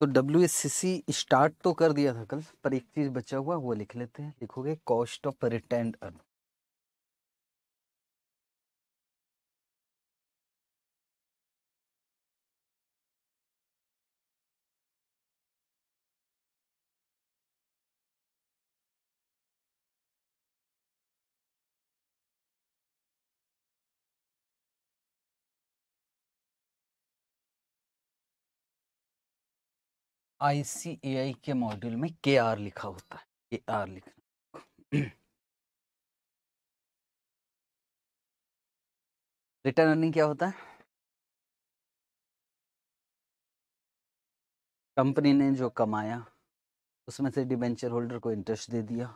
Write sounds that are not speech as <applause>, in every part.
तो W S C C start तो कर दिया था कल पर एक चीज़ बचा हुआ वो लिख लेते हैं लिखोगे cost of return earn ICAI के मॉड्यूल में के आर लिखा होता है के आर लिखना रिटर्न अर्निंग क्या होता है कंपनी ने जो कमाया उसमें से डिबेंचर होल्डर को इंटरेस्ट दे दिया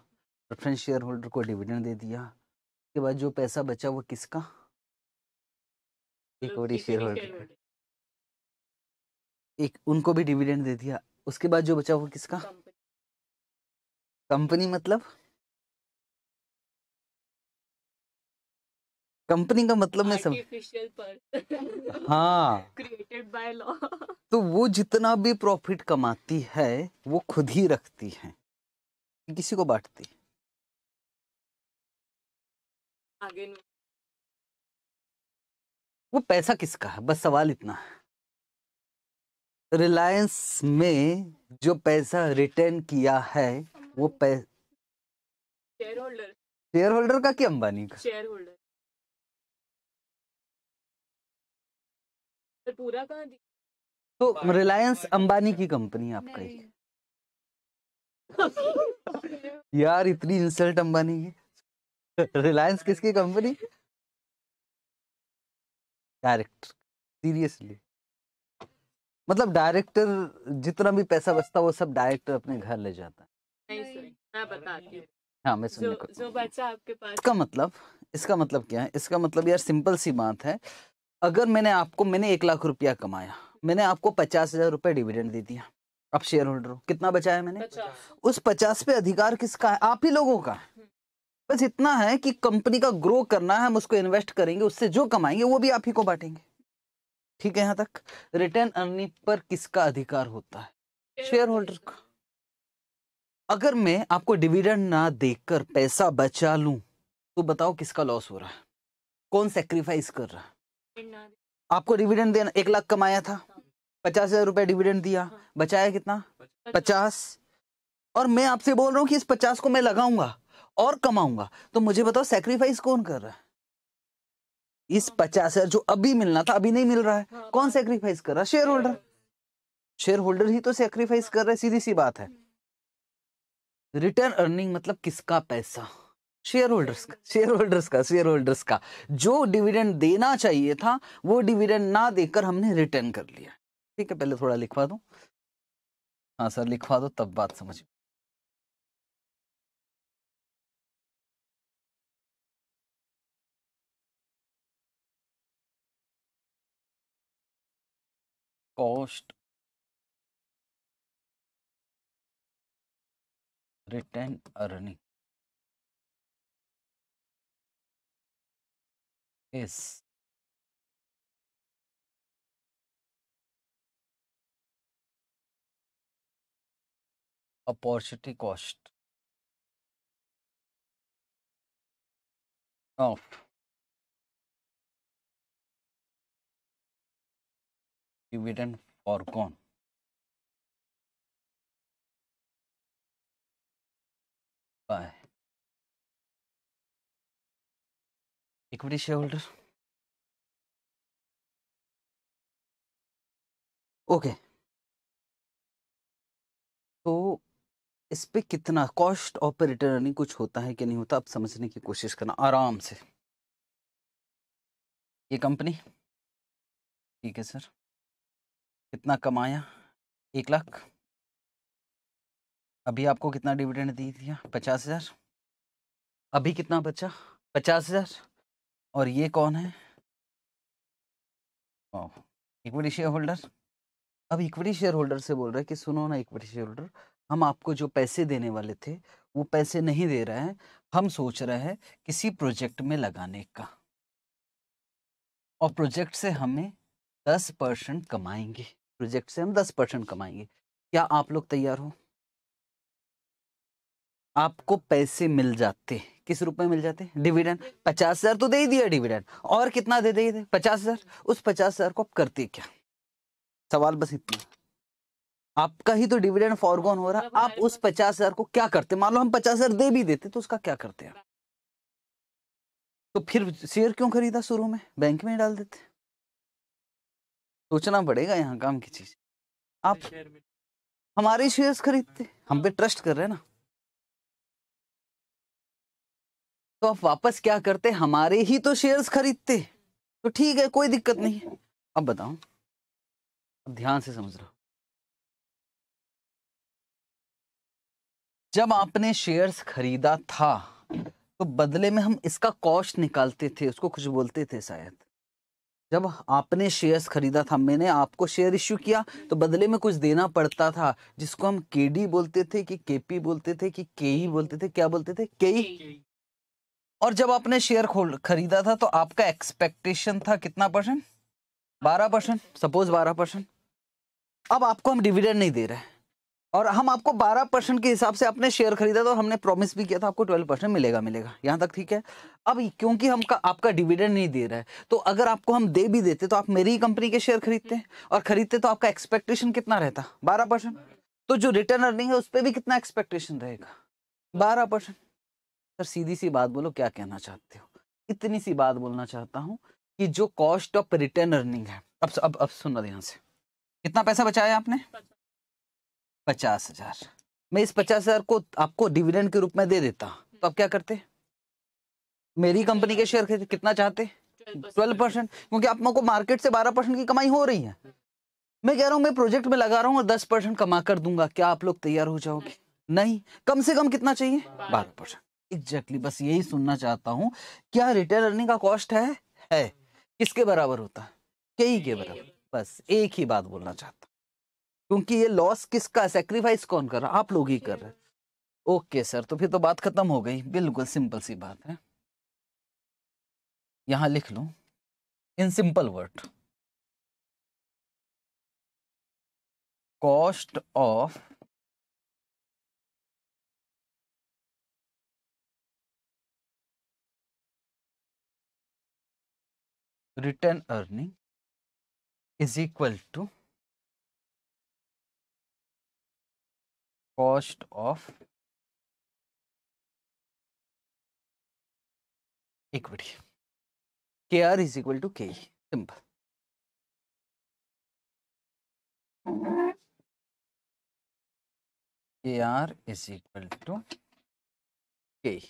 प्रेफरेंस शेयर होल्डर को डिविडेंड दे दिया उसके बाद जो पैसा बचा वो किसका मतलब और शेयर होल्डर एक उनको भी डिविडेंड दे दिया उसके बाद जो बचा वो किसका कंपनी मतलब कंपनी का मतलब मैं समझ हाँ लॉ तो वो जितना भी प्रॉफिट कमाती है वो खुद ही रखती है किसी को बांटती वो पैसा किसका है बस सवाल इतना है रिलायंस में जो पैसा रिटर्न किया है वो शेयर होल्डर शेयर होल्डर का क्या अंबानी का शेयर होल्डर तो पूरा तो रिलायंस अंबानी की कंपनी आपका ही यार इतनी इंसल्ट अंबानी की रिलायंस किसकी कंपनी डायरेक्ट सीरियसली मतलब डायरेक्टर जितना भी पैसा बचता वो सब डायरेक्टर अपने घर ले जाता है नहीं सर मैं बताती हाँ मैं सुनने जो बच्चा आपके पास इसका मतलब इसका मतलब क्या है इसका मतलब यार सिंपल सी बात है अगर मैंने आपको मैंने एक लाख रुपया कमाया मैंने आपको पचास हजार रुपये डिविडेंड दे दिया आप शेयर होल्डर हो कितना बचाया मैंने उस पचास पे अधिकार किसका है आप ही लोगों का है हम्म। बस इतना है कि कंपनी का ग्रो करना है हम उसको इन्वेस्ट करेंगे उससे जो कमाएंगे वो भी आप ही को बांटेंगे ठीक है यहाँ तक रिटर्न अर्निंग पर किसका अधिकार होता है शेयर होल्डर का अगर मैं आपको डिविडेंड ना देकर पैसा बचा लूं तो बताओ किसका लॉस हो रहा है कौन सेक्रीफाइस कर रहा है आपको डिविडेंड देना एक लाख कमाया था पचास हजार रुपया डिविडेंड दिया हाँ। बचाया कितना पचास और मैं आपसे बोल रहा हूँ कि इस पचास को मैं लगाऊंगा और कमाऊंगा तो मुझे बताओ सेक्रीफाइस कौन कर रहा है इस पचास हजार जो अभी मिलना था अभी नहीं मिल रहा है हाँ। कौन सेक्रीफाइस कर रहा शेयर होल्डर शेयर होल्डर ही तो सेक्रीफाइस कर रहे सीधी सी बात है रिटर्न अर्निंग मतलब किसका पैसा शेयर होल्डर्स का शेयर होल्डर्स का शेयर होल्डर्स का जो डिविडेंड देना चाहिए था वो डिविडेंड ना देकर हमने रिटर्न कर लिया ठीक है पहले थोड़ा लिखवा दो हाँ सर लिखवा दो तब बात समझ post return earning is opportunity cost of be written foregone. By equity shareholder. Okay okay. तो इस पर कितना कॉस्ट ऑफ रिटर्न कुछ होता है कि नहीं होता अब समझने की कोशिश करना आराम से ये कंपनी ठीक है सर कितना कमाया एक लाख अभी आपको कितना डिविडेंड दी दिया पचास हज़ार अभी कितना बचा पचास हज़ार और ये कौन है इक्विटी शेयर होल्डर अब इक्विटी शेयर होल्डर से बोल रहे हैं कि सुनो ना इक्विटी शेयर होल्डर हम आपको जो पैसे देने वाले थे वो पैसे नहीं दे रहे हैं हम सोच रहे हैं किसी प्रोजेक्ट में लगाने का और प्रोजेक्ट से हमें दस परसेंट कमाएंगे प्रोजेक्ट से हम दस परसेंट कमाएंगे क्या आप लोग तैयार हो आपको पैसे मिल जाते किस रूप में मिल जाते डिविडेंड पचास हजार तो दे ही दिया डिविडेंड और कितना दे दे, पचास हजार उस पचास हजार को आप करते क्या सवाल बस इतना आपका ही तो डिविडेंड फॉरगोन हो रहा आप उस पचास हजार को क्या करते मान लो हम पचास हजार दे भी देते तो उसका क्या करते हैं तो फिर शेयर क्यों खरीदा शुरू में बैंक में डाल देते सोचना पड़ेगा यहाँ काम की चीज आप हमारे शेयर्स खरीदते हम पे हाँ। ट्रस्ट कर रहे हैं ना तो आप वापस क्या करते हमारे ही तो शेयर्स खरीदते तो ठीक है कोई दिक्कत नहीं है अब बताओ अब ध्यान से समझ रहा जब आपने शेयर्स खरीदा था तो बदले में हम इसका कॉस्ट निकालते थे उसको कुछ बोलते थे शायद जब आपने शेयर्स खरीदा था मैंने आपको शेयर इश्यू किया तो बदले में कुछ देना पड़ता था जिसको हम डी बोलते थे कि केपी बोलते थे कि ही e बोलते थे क्या बोलते थे केई e. e. और जब आपने शेयर खरीदा था तो आपका एक्सपेक्टेशन था कितना परसेंट बारह परसेंट सपोज बारह परसेंट अब आपको हम डिविडेंड नहीं दे रहे हैं और हम आपको 12 परसेंट के हिसाब से आपने शेयर खरीदा तो हमने प्रॉमिस भी किया था आपको 12 परसेंट मिलेगा मिलेगा यहाँ तक ठीक है अब क्योंकि हम का, आपका डिविडेंड नहीं दे रहा है तो अगर आपको हम दे भी देते तो आप मेरी ही कंपनी के शेयर खरीदते हैं और खरीदते तो आपका एक्सपेक्टेशन कितना रहता बारह परसेंट तो जो रिटर्न अर्निंग है उस पर भी कितना एक्सपेक्टेशन रहेगा बारह परसेंट सर सीधी सी बात बोलो क्या कहना चाहते हो इतनी सी बात बोलना चाहता हूँ कि जो कॉस्ट ऑफ रिटर्न अर्निंग है अब अब अब सुनना ध्यान से कितना पैसा बचाया आपने पचास हजार मैं इस पचास हजार को आपको डिविडेंड के रूप में दे देता तो आप क्या करते मेरी कंपनी के शेयर खरीद कितना चाहते ट्वेल्व परसेंट क्योंकि आप को मार्केट से बारह परसेंट की कमाई हो रही है मैं कह रहा हूँ मैं प्रोजेक्ट में लगा रहा हूँ और दस परसेंट कमा कर दूंगा क्या आप लोग तैयार हो जाओगे नहीं कम से कम कितना चाहिए बारह परसेंट एग्जैक्टली बस यही सुनना चाहता हूँ क्या रिटेल अर्निंग का कॉस्ट है है किसके बराबर होता है कई के बराबर बस एक ही बात बोलना चाहता क्योंकि ये लॉस किसका सेक्रीफाइस कौन कर रहा आप लोग ही कर रहे ओके सर तो फिर तो बात खत्म हो गई बिल्कुल सिंपल सी बात है यहां लिख लो in simple word cost of return earning is equal to cost of equity. KR is equal to KE. Simple. KR is equal to KE.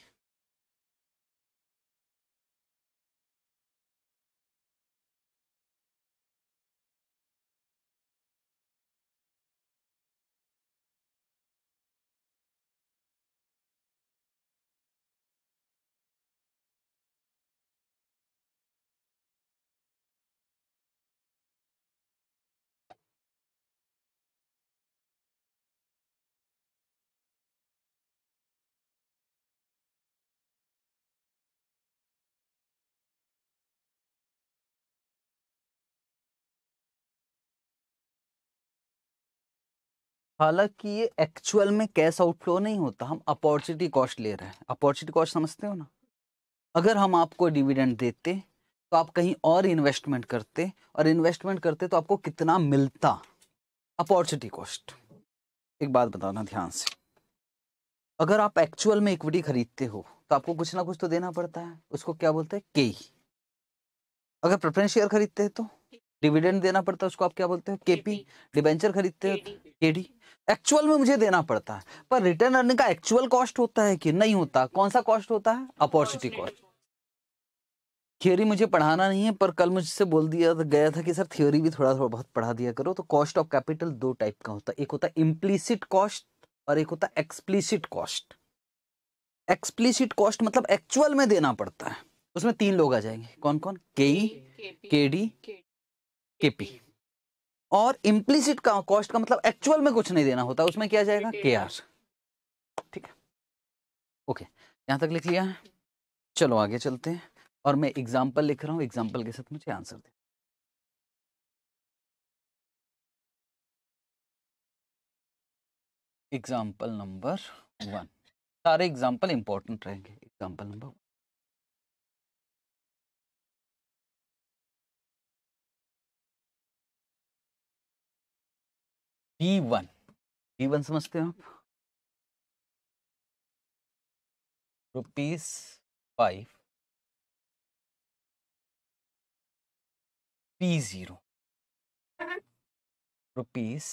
हालांकि ये एक्चुअल में कैश आउटफ्लो नहीं होता हम अपॉर्चुनिटी कॉस्ट ले रहे हैं अपॉर्चुनिटी कॉस्ट समझते हो ना अगर हम आपको डिविडेंड देते तो आप कहीं और इन्वेस्टमेंट करते और इन्वेस्टमेंट करते तो आपको कितना मिलता अपॉर्चुनिटी कॉस्ट एक बात बताना ध्यान से अगर आप एक्चुअल में इक्विटी खरीदते हो तो आपको कुछ ना कुछ तो देना पड़ता है उसको क्या बोलते हैं केई अगर प्रेफरेंस शेयर खरीदते हैं तो डिविडेंड देना पड़ता है उसको आप क्या बोलते हो केपी डिबेंचर खरीदते हो केडी एक्चुअल में मुझे देना पड़ता है पर रिटर्न अर्निंग का एक्चुअल कॉस्ट होता है कि नहीं होता कौन सा कॉस्ट होता है अपॉर्चुनिटी कॉस्ट थियोरी मुझे पढ़ाना नहीं है पर कल मुझसे बोल दिया था गया था कि सर थियोरी भी थोड़ा थोड़ा बहुत पढ़ा दिया करो तो कॉस्ट ऑफ कैपिटल दो टाइप का होता है एक होता है इम्प्लीसिट कॉस्ट और एक होता है एक्सप्लीसिट कॉस्ट एक्सप्लीसिट कॉस्ट मतलब एक्चुअल में देना पड़ता है उसमें तीन लोग आ जाएंगे कौन कौन के ई के डी के पी और इम्प्लीसिट का कॉस्ट का मतलब एक्चुअल में कुछ नहीं देना होता उसमें क्या जाएगा के आर ठीक है ओके यहाँ तक लिख लिया चलो आगे चलते हैं और मैं एग्जाम्पल लिख रहा हूँ एग्जाम्पल के साथ मुझे आंसर दे एग्जाम्पल नंबर वन सारे एग्जाम्पल इंपॉर्टेंट रहेंगे example number one T one T one समझते हो आप rupees five P zero rupees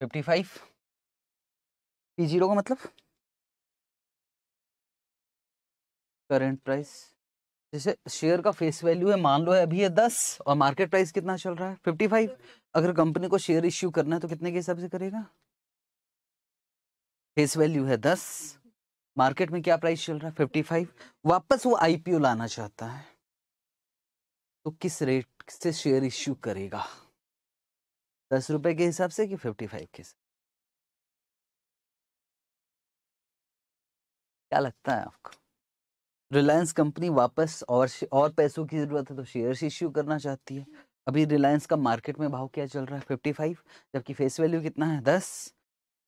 fifty five P zero का मतलब करेंट प्राइस जैसे शेयर का फेस वैल्यू है मान लो है अभी है दस और मार्केट प्राइस कितना चल रहा है फिफ्टी फाइव अगर कंपनी को शेयर इश्यू करना है तो कितने के हिसाब से करेगा फेस वैल्यू है दस मार्केट में क्या प्राइस चल रहा है फिफ्टी फाइव वापस वो आईपीओ लाना चाहता है तो किस रेट से शेयर इश्यू करेगा दस रुपए के हिसाब से कि फिफ्टी फाइव के हिसाब क्या लगता है आपको रिलायंस कंपनी वापस और और पैसों की जरूरत है तो शेयर इश्यू करना चाहती है अभी रिलायंस का मार्केट में भाव क्या चल रहा है फिफ्टी फाइव जबकि फेस वैल्यू कितना है दस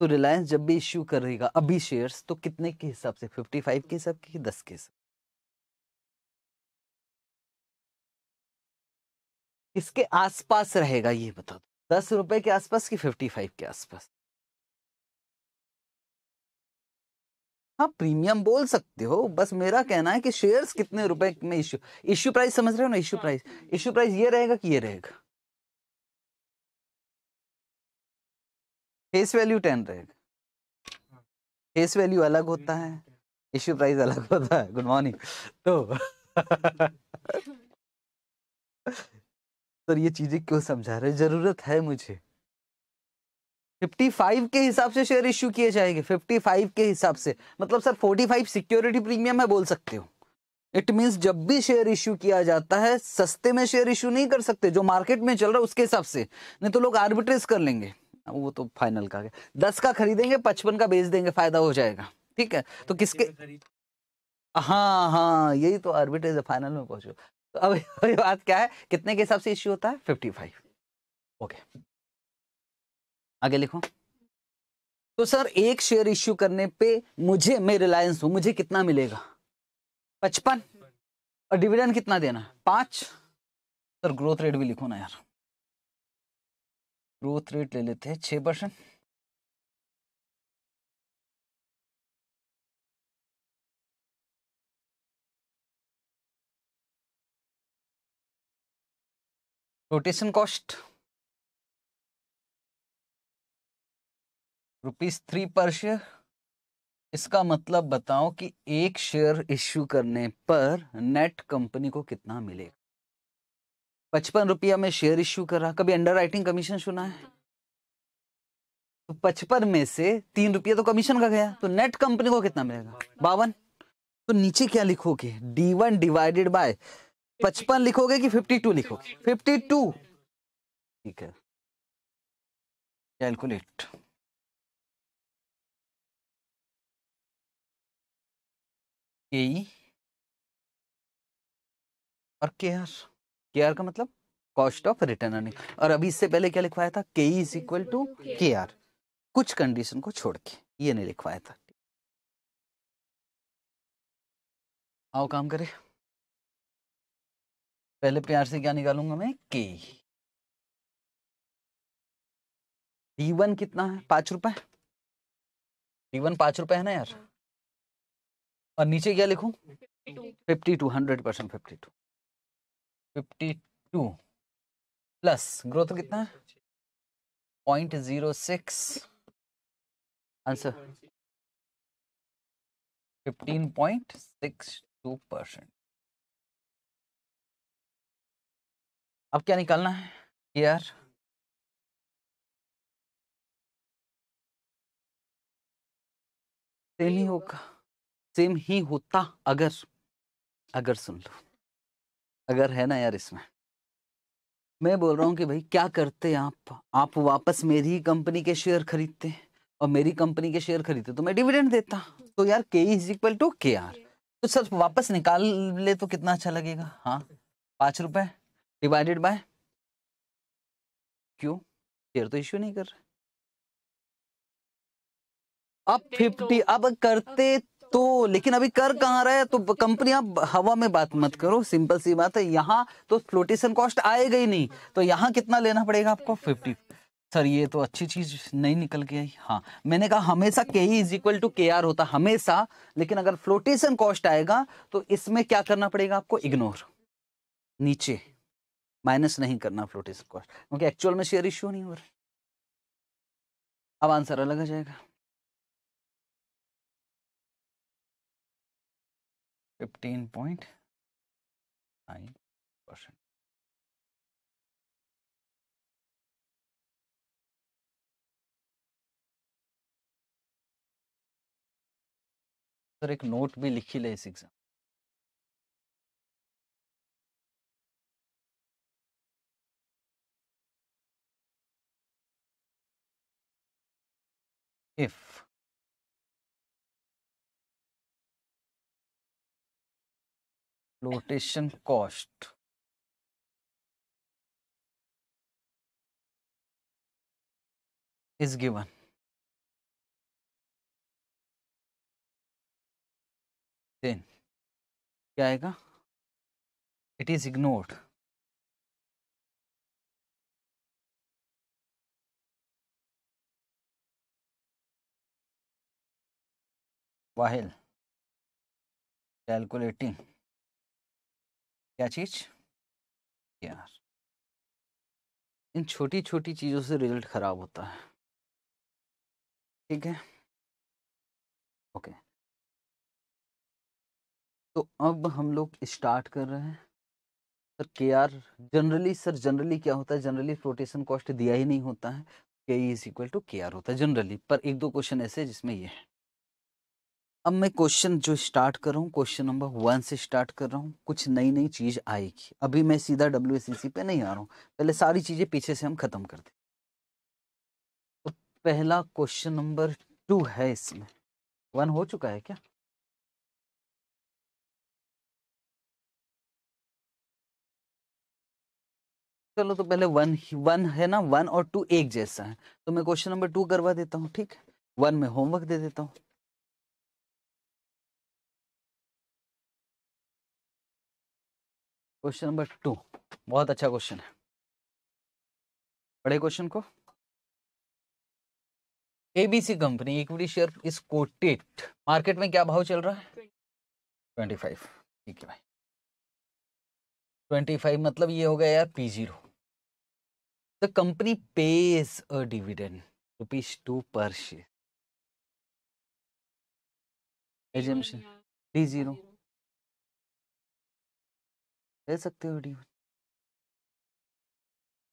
तो रिलायंस जब भी इश्यू करेगा अभी शेयर्स तो कितने के हिसाब से फिफ्टी फाइव के हिसाब की दस के हिसाब इसके आसपास रहेगा ये बता दो दस रुपए के आसपास की फिफ्टी फाइव के आसपास हाँ प्रीमियम बोल सकते हो बस मेरा कहना है कि शेयर्स कितने रुपए में इश्यू इश्यू प्राइस समझ रहे हो ना इश्यू प्राइस इश्यू प्राइस ये रहेगा कि ये रहेगा फेस वैल्यू टेन रहेगा फेस वैल्यू अलग होता है इश्यू प्राइस अलग होता है गुड मॉर्निंग तो सर <laughs> तो ये चीजें क्यों समझा रहे जरूरत है मुझे 55 के हिसाब से शेयर इश्यू किए जाएंगे 55 के हिसाब से मतलब सर 45 सिक्योरिटी प्रीमियम है बोल सकते हो इट मीन्स जब भी शेयर इशू किया जाता है सस्ते में शेयर इशू नहीं कर सकते जो मार्केट में चल रहा है उसके हिसाब से नहीं तो लोग आर्बिट्रेज कर लेंगे वो तो फाइनल का गया दस का खरीदेंगे पचपन का बेच देंगे फायदा हो जाएगा ठीक है तो किसके हाँ हाँ यही तो आर्बिट्रेज फाइनल में पहुंचो तो अब <laughs> बात क्या है कितने के हिसाब से इश्यू होता है फिफ्टी फाइव ओके आगे लिखो तो सर एक शेयर इश्यू करने पे मुझे मैं रिलायंस हूं मुझे कितना मिलेगा पचपन और डिविडेंड कितना देना है पांच सर ग्रोथ रेट भी लिखो ना यार ग्रोथ रेट ले लेते हैं छह percent rotation cost rupees three per share इसका मतलब बताओ कि एक शेयर इश्यू करने पर नेट कंपनी को कितना मिलेगा पचपन रुपया में शेयर इश्यू करा कभी अंडर राइटिंग कमीशन सुना है तो पचपन में से तीन रुपया तो कमीशन का गया तो नेट कंपनी को कितना मिलेगा बावन तो नीचे क्या लिखोगे डी वन डिवाइडेड बाय पचपन लिखोगे कि फिफ्टी टू लिखोगे फिफ्टी टू ठीक है कैलकुलेट के ई और के आर के आर का मतलब कॉस्ट ऑफ रिटर्न अर्निंग और अभी इससे पहले क्या लिखवाया था K E is equal to K R कुछ कंडीशन को छोड़ के ये नहीं लिखवाया था आओ काम करें पहले प्यार से क्या निकालूंगा मैं के डी वन कितना है पांच रुपए डी वन पांच रुपए है ना यार और नीचे क्या लिखूं fifty two hundred percent fifty two fifty two plus growth कितना है point zero six answer fifteen point six two percent अब क्या निकालना है यार सेल ही होगा सेम ही होता अगर अगर सुन लो अगर है ना यार इसमें मैं बोल रहा हूं कि भाई क्या करते आप आप वापस मेरी ही कंपनी के शेयर खरीदते और मेरी कंपनी के शेयर खरीदते तो मैं डिविडेंड देता तो यार K is equal to K R तो सर वापस निकाल ले तो कितना अच्छा लगेगा हाँ पांच रुपए डिवाइडेड बाय क्यों शेयर तो इश्यू नहीं कर रहे अब फिफ्टी तो अब करते तो लेकिन अभी कर कहाँ रहा है तो आप हवा में बात मत करो सिंपल सी बात है यहाँ तो फ्लोटेशन कॉस्ट आएगा ही नहीं तो यहाँ कितना लेना पड़ेगा आपको फिफ्टी सर ये तो अच्छी चीज नहीं निकल के आई हाँ मैंने कहा हमेशा K E is equal to K R होता हमेशा लेकिन अगर फ्लोटेशन कॉस्ट आएगा तो इसमें क्या करना पड़ेगा आपको इग्नोर नीचे माइनस नहीं करना फ्लोटेशन कॉस्ट क्योंकि एक्चुअल में शेयर इश्यू नहीं हो रहा अब आंसर अलग आ जाएगा 15.9 percent. सर एक नोट भी लिखी ले इस exam if flotation cost is given then क्या आएगा it is ignored while calculating क्या चीज यार इन छोटी छोटी चीज़ों से रिजल्ट ख़राब होता है ठीक है ओके तो अब हम लोग स्टार्ट कर रहे हैं सर के आर जनरली सर जनरली क्या होता है जनरली फ्लोटेशन कॉस्ट दिया ही नहीं होता है K E is equal to K R होता है जनरली पर एक दो क्वेश्चन ऐसे जिसमें ये है अब मैं क्वेश्चन जो स्टार्ट कर रहा हूँ क्वेश्चन नंबर वन से स्टार्ट कर रहा हूँ कुछ नई नई चीज़ आएगी अभी मैं सीधा डब्ल्यू पे नहीं आ रहा हूँ पहले सारी चीज़ें पीछे से हम ख़त्म कर दें तो पहला क्वेश्चन नंबर टू है इसमें वन हो चुका है क्या चलो तो पहले वन वन है ना वन और टू एक जैसा है तो मैं क्वेश्चन नंबर टू करवा देता हूँ ठीक है वन में होमवर्क दे देता हूँ क्वेश्चन नंबर टू बहुत अच्छा क्वेश्चन है बड़े क्वेश्चन को ABC company equity share is quoted market में क्या भाव चल रहा है ट्वेंटी फाइव ठीक है भाई ट्वेंटी फाइव मतलब ये हो गया यार P zero the company pays a dividend rupees two per share एजेंशन पी जीरो ले सकते हो डी वन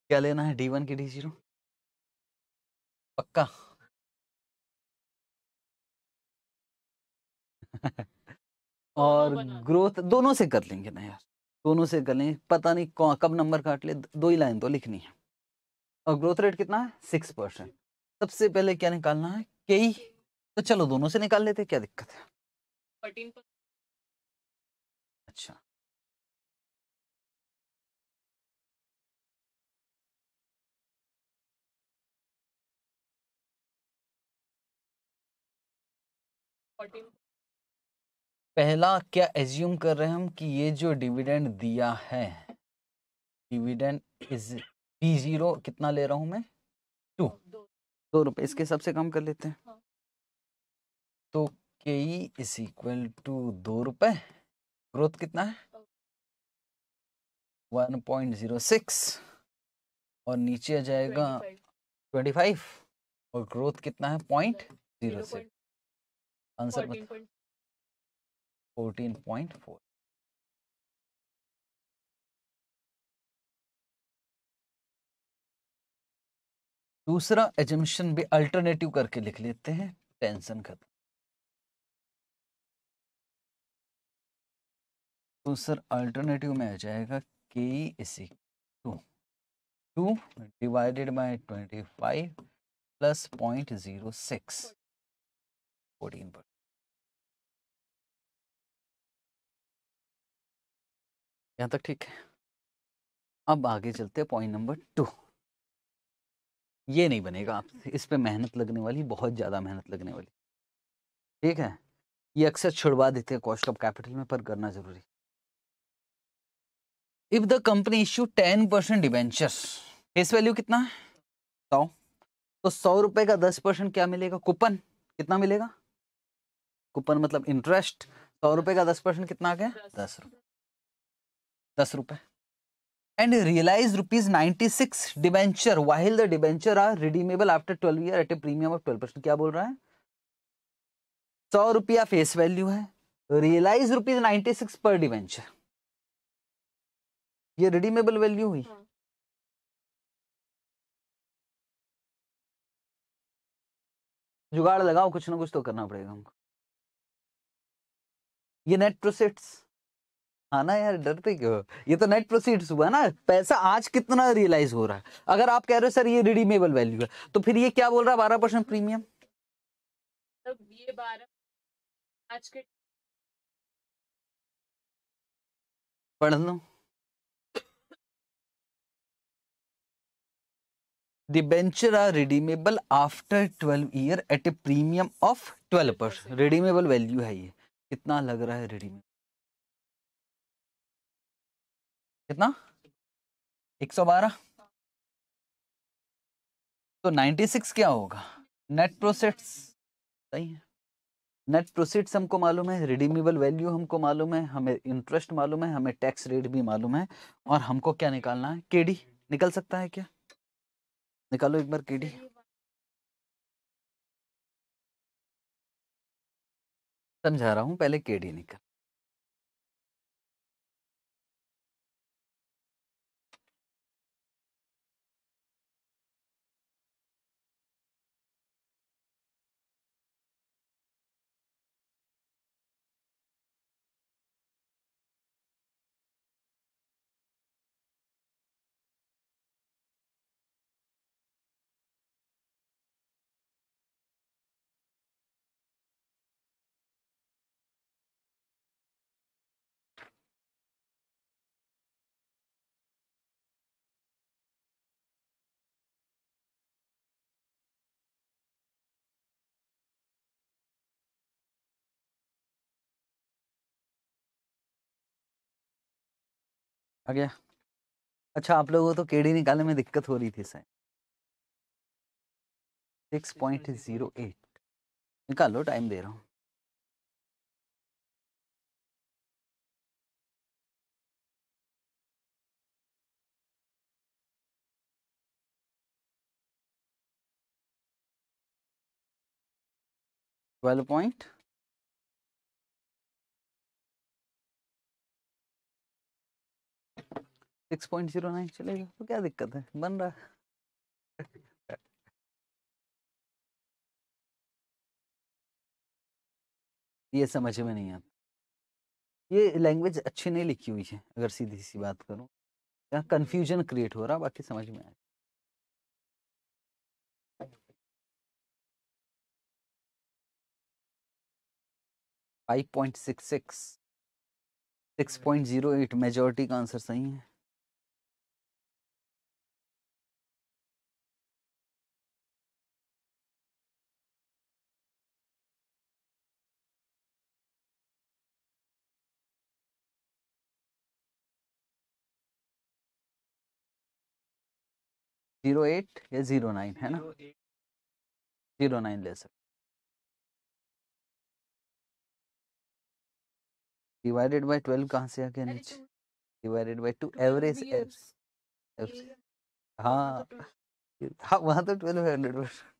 क्या लेना है डी वन की डी जीरो पक्का <laughs> और ग्रोथ दोनों से कर लेंगे ना यार दोनों से कर लेंगे पता नहीं कौन कब नंबर काट ले दो ही लाइन तो लिखनी है और ग्रोथ रेट कितना है सिक्स परसेंट सबसे पहले क्या निकालना है के ही तो चलो दोनों से निकाल लेते क्या दिक्कत है अच्छा पहला क्या एज्यूम कर रहे हैं हम कि ये जो डिविडेंड दिया है डिविडेंड इज पी जीरो कितना ले रहा हूं मैं टू दो रुपये इसके हिसाब से कम कर लेते हैं हाँ. तो के ई इज इक्वल टू दो रुपये ग्रोथ कितना है वन पॉइंट जीरो सिक्स और नीचे आ जाएगा ट्वेंटी फाइव और ग्रोथ कितना है पॉइंट जीरो सिक्स आंसर बताओ 14.4 दूसरा एजम्पन भी अल्टरनेटिव करके लिख लेते हैं टेंशन खत्म तो सर अल्टरनेटिव में आ जाएगा के इसी two two divided by twenty five plus point zero six fourteen पर यहाँ तक ठीक है अब आगे चलते हैं पॉइंट नंबर टू ये नहीं बनेगा आपसे इस पे मेहनत लगने वाली बहुत ज़्यादा मेहनत लगने वाली ठीक है ये अक्सर छुड़वा देते हैं कॉस्ट ऑफ कैपिटल में पर करना जरूरी if the company issue ten percent debenture face value कितना है सौ तो सौ रुपए का दस परसेंट क्या मिलेगा कूपन कितना मिलेगा कूपन मतलब इंटरेस्ट सौ रुपए का दस परसेंट कितना आ गया दस रुपये दस रुपए and realized rupees 96 debenture while the debenture are redeemable after twelve year at a premium of twelve percent क्या बोल रहा है सौ रुपया फेस वैल्यू है realise rupees ninety six per debenture ये रिडीमेबल वैल्यू हुई हाँ। जुगाड़ लगाओ कुछ ना कुछ तो करना पड़ेगा हमको ये नेट प्रोसेट्स आना यार डरते क्यों ये तो नेट प्रोसीड्स हुआ ना पैसा आज कितना रियलाइज हो रहा है अगर आप कह रहे हो सर ये रिडीमेबल वैल्यू है तो फिर ये क्या बोल रहा है बारह परसेंट प्रीमियम तो ये बारह आज के पढ़ लो debenture are redeemable after twelve year at a premium of twelve percent redeemable value है ये कितना लग रहा है रिडीमेबल कितना 112 तो 96 क्या होगा नेट प्रोसेट्स सही है नेट प्रोसीड्स हमको मालूम है रिडीमेबल वैल्यू हमको मालूम है हमें इंटरेस्ट मालूम है हमें टैक्स रेट भी मालूम है और हमको क्या निकालना है केडी निकल सकता है क्या निकालो एक बार केडी समझा रहा हूँ पहले केडी निकल आ गया अच्छा आप लोगों को तो केडी निकालने में दिक्कत हो रही थी sir six point zero eight निकालो टाइम दे रहा हूँ twelve point six point zero nine चलेगा तो क्या दिक्कत है बन रहा ये समझ में नहीं आता ये लैंग्वेज अच्छी नहीं लिखी हुई है अगर सीधी सी बात करूँ यहाँ कन्फ्यूजन क्रिएट हो रहा बाकी समझ में आया five point six six six point zero eight majority का आंसर सही है जीरो एट या जीरो नाइन है ना जीरो नाइन ले सकते डिवाइडेड बाय ट्वेल्व कहाँ से आ गया नीचे डिवाइडेड बाय टू एवरेज हाँ हाँ वहाँ तो ट्वेल्व हंड्रेड परसेंट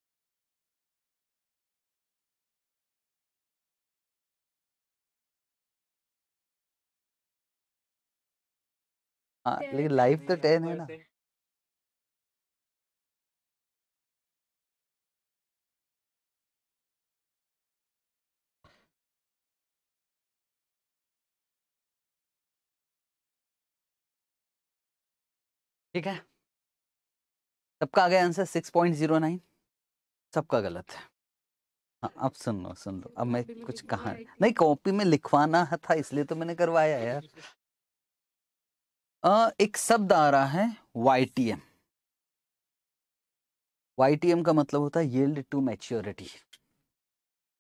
हाँ, तो हाँ लेकिन लाइफ तो टेन है ना ठीक है सबका आ गया answer six point zero nine सबका गलत है हाँ अब सुन लो सुन लो अब मैं कुछ कहा नहीं कॉपी में लिखवाना था इसलिए तो मैंने करवाया यार आ, एक शब्द आ रहा है Y T M Y T M का मतलब होता है येल्ड टू मैच्योरिटी